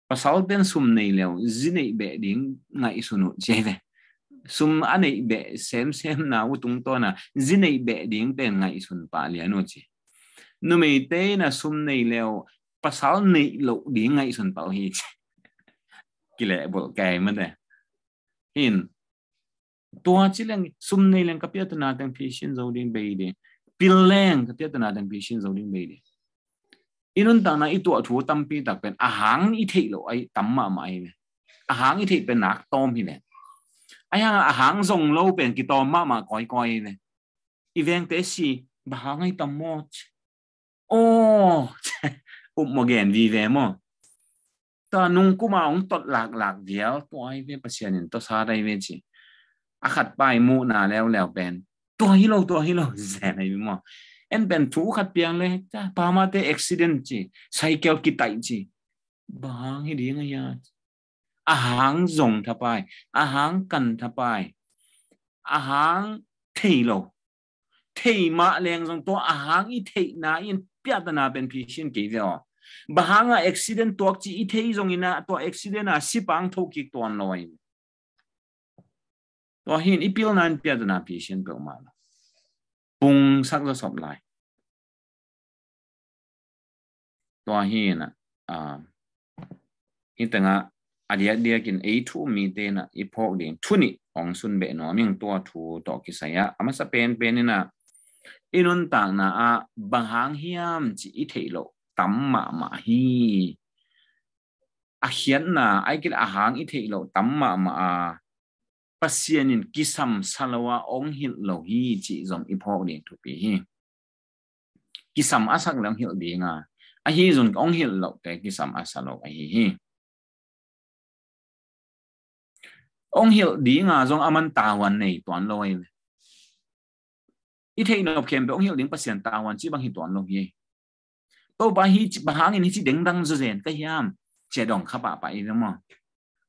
pasal ben sum nei leo zinei be ding ngai sunu cheve sum anei be sem sem na utung to na zinei be ding ben ngai sun pa lia no chi nu mei te na sum nei leo pasal nei lo ding ngai sun pa hi kile bol kai ma de hin tua chi leng sum nei leng kapia tana tang phi shin zo ding be de pil leng ta tana tang phi shin zo ding be de อินุนตานะอิตัวถูตัมปีตักเป็นอาหารอิทิโลไอตัมมาไมาเนี่ยอาหารอิทิเป็นหนักตอมพี่เนี่ยไอ้ยังอาหารทรงโลเป็นกิตอมมามาก่อยๆเนี่ยอีเวงเตชีบาหางไอตัมมอชโออุบมาแกนดีเวมอตอนนุ่งกุมาองตดหลักหลักเดียว ตัวไอเวปเชียนินตัวซาไดเวจิอาขัดไปมูนาแล้วแล้วเป็นตัวฮิโลตัวฮิโลแซนไอเวมอ en ben thu khat piang le ta pa ma te accident chi cycle ki tai chi bang hi ding ya a hang zong tha pai a hang kan tha pai a hang thei lo thei ma leng zong to a hang i thei na in pya ta na ben pi shin ki ve ba hang a accident tok chi i thei zong ina to accident a si pang tho ki ton loi to hin i pil nan pya ta na pi shin pe ma bung sắc ra sọp lại toa hi na à hi tang a adia à, dia kin a thu mi te na i phok ding thu ni ong sun be tua thu to ki sa ya ama sa pen pen na inun ta na a bang hang hiam chi i hi a à, hian na ai kil a à hang i thei lo tam ma ma pasianin kisam salawa ong hil lo hi chi zom ipo ni tu pi hi kisam asak lang hil bi nga a hi zun ong hil lo te kisam asalo a hi hi ong hil di nga zong aman tawan nei tuan lo ai i thei no kem ong hil ding pasian tawan chi bang hi tuan lo hi to ba hi bahang ni chi deng dang zo zen ka hiam che dong kha pa pa i mo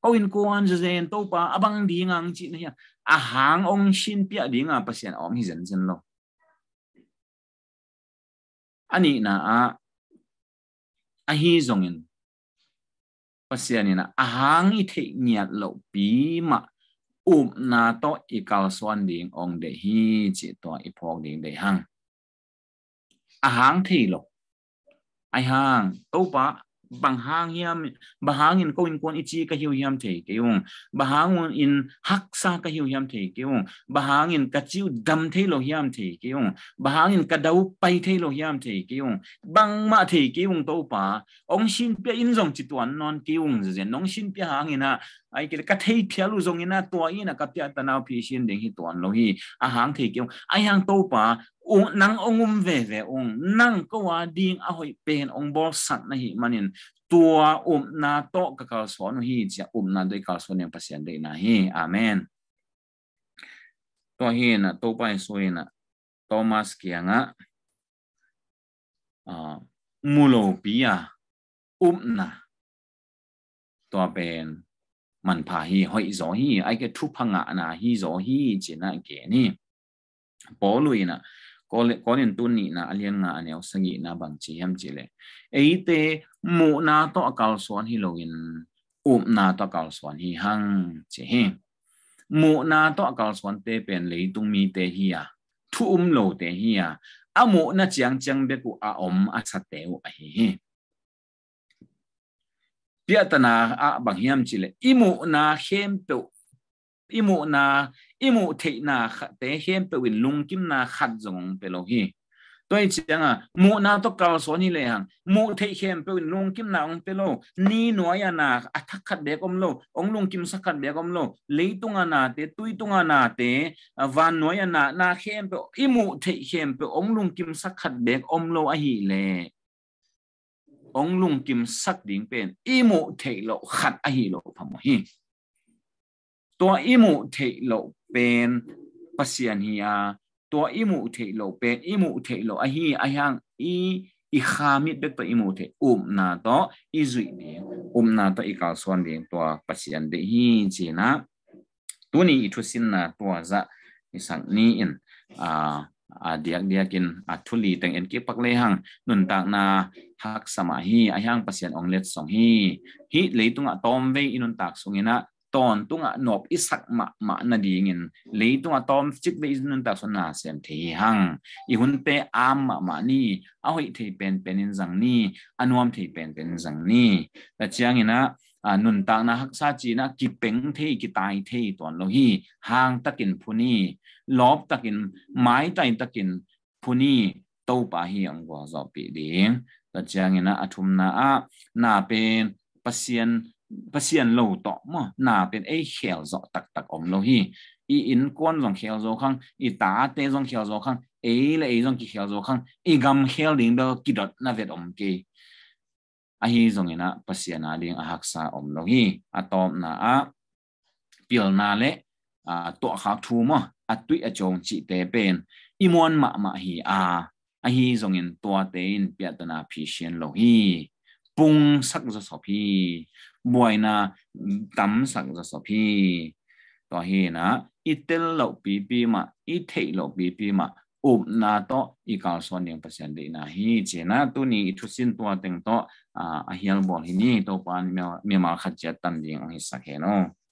ho in ko an je zen to pa abang ding ang chi na a hang ong shin pia ding a pasien om hi zen zen lo ani na a a hi zong in pasien in a hang i the nyat lo pi ma um na to i kal suan ding ong de hi chi to i phok ding de hang a hang thi lo ai hang to pa bahang hiam bahang in ko in kon ichi ka hiu hiam thei ke yung bahang in haksa ka hiu hiam thei ke yung bahang in ka chiu dam thei lo hiam thei ke yung bahang in ka dau pai thei lo hiam thei ke yung bang ma thei ke yung to pa ong shin pya in jong chi tuan non ke yung zen nong shin pya hang ina ai cái cái thấy phía lu zong ina tua ina cái tia ta nào phi xin ding hi tuan lo hi a hang thei kêu ai hang to pa ong nang ongum ve ve ong nang ko wa ding a hoi pen ong bol sat na hi manin tua um na to ka kal so no hi ja um na doi kal so ne pasian de na hi amen to hi na to pa so ina thomas kianga a mulo pia um na to pen มันพาฮีหอยซอฮีไอเกทุพังอะนาฮีซอฮีจินะเกนี่ปอลุยนะก็เลก็เห็นตัวนี้นะเลียงงานเนี่ยสงินะบางจีฮัมจิเลยไอเตมูนาตอกาลสวนฮิโลกินอุบนาตอกาลสวนฮิหังจิเฮมูนาตอกาลสวนเตเป็นเลยตุงมีเตฮียทุอุมโลเตฮียอะมูนาจียงจียงเบกุอาอมอัสเตวอะเฮ piatana a bang hiam chile imu na hem pe imu na imu the na te hem pe win lung kim na khat zong pelo hi tôi chẳng à mu na to cao số ni lệ hàng mu thấy khem pe win lung kim na ông pelo lo ni nói à na a thắc khát bé công lo ông lung kim sắc khát bé công lo lấy tung na te tui tung na te và nói à na na khem pe imu thấy khem pe ông lung kim sắc khát bé ông lo a hi lệ องลุงกิมสักดิ่งเป็นอีโมเทโลขัดอหิโลพมหิตัวอีโมเทโลเป็นปัสยานียาตัวอีโมเทโลเป็นอีโมเทโลอหิอยังอีอีขามิดเบกตัวอีโมเทอุมนาโตอีจุยเดียอุมนาโตอีกาลส่วนเดียตัวปัสยานเดหิจีนะตัวนี้อีทุสินนาตัวจะนิสังนี้อินอ่า a diak diakin a thuli teng en ki pakle hang nun tak na hak sama hi a hang pasien ong let song hi hi leitunga tom ve inun tak songina ton tunga nop isak ma ma na dingin leitunga tom chik ve inun tak sona sem the hang i hun pe am ma ma ni a hoi the pen pen in jang ni anuam the pen pen jang ni ta chiang ina อ่านุนตางนะฮักซาจีนะกิเป็งเทกิตายเทตอนเราฮีห่างตะกินพูนีลอบตะกินไม้ใจตะกินพูนีเต้าป่าฮียังวาจอปีเดียงตะเจียงนะอธุมนาอะนาเป็นปัสเซียนปัสเซียนโลต่อมอนาเป็นไอเขียวจอตักตักอมเราฮีอีอินก้นจงเขียวจอข้างอีตาเตจงเขียวจอข้างเอละเอจงกิเขียวจอข้างอีกำเขียวดิงเดกิดดนาเวดอมเก a hi zongena pasiana ding ahaksa omlo hi atom na a pilna le a to kha thu mo atui a chong chi te pen imon ma ma hi a a hi zongin to te in piatana phi shen lo hi pung sak zo so phi buaina tam sak zo so phi to hi na itel lo pi pi ma i thei lo pi pi ma up na to ikal son yang pasian de na hi chena tu ni ithusin tua teng to a ah, hial bol hini to pan me mal khat chat tan ding no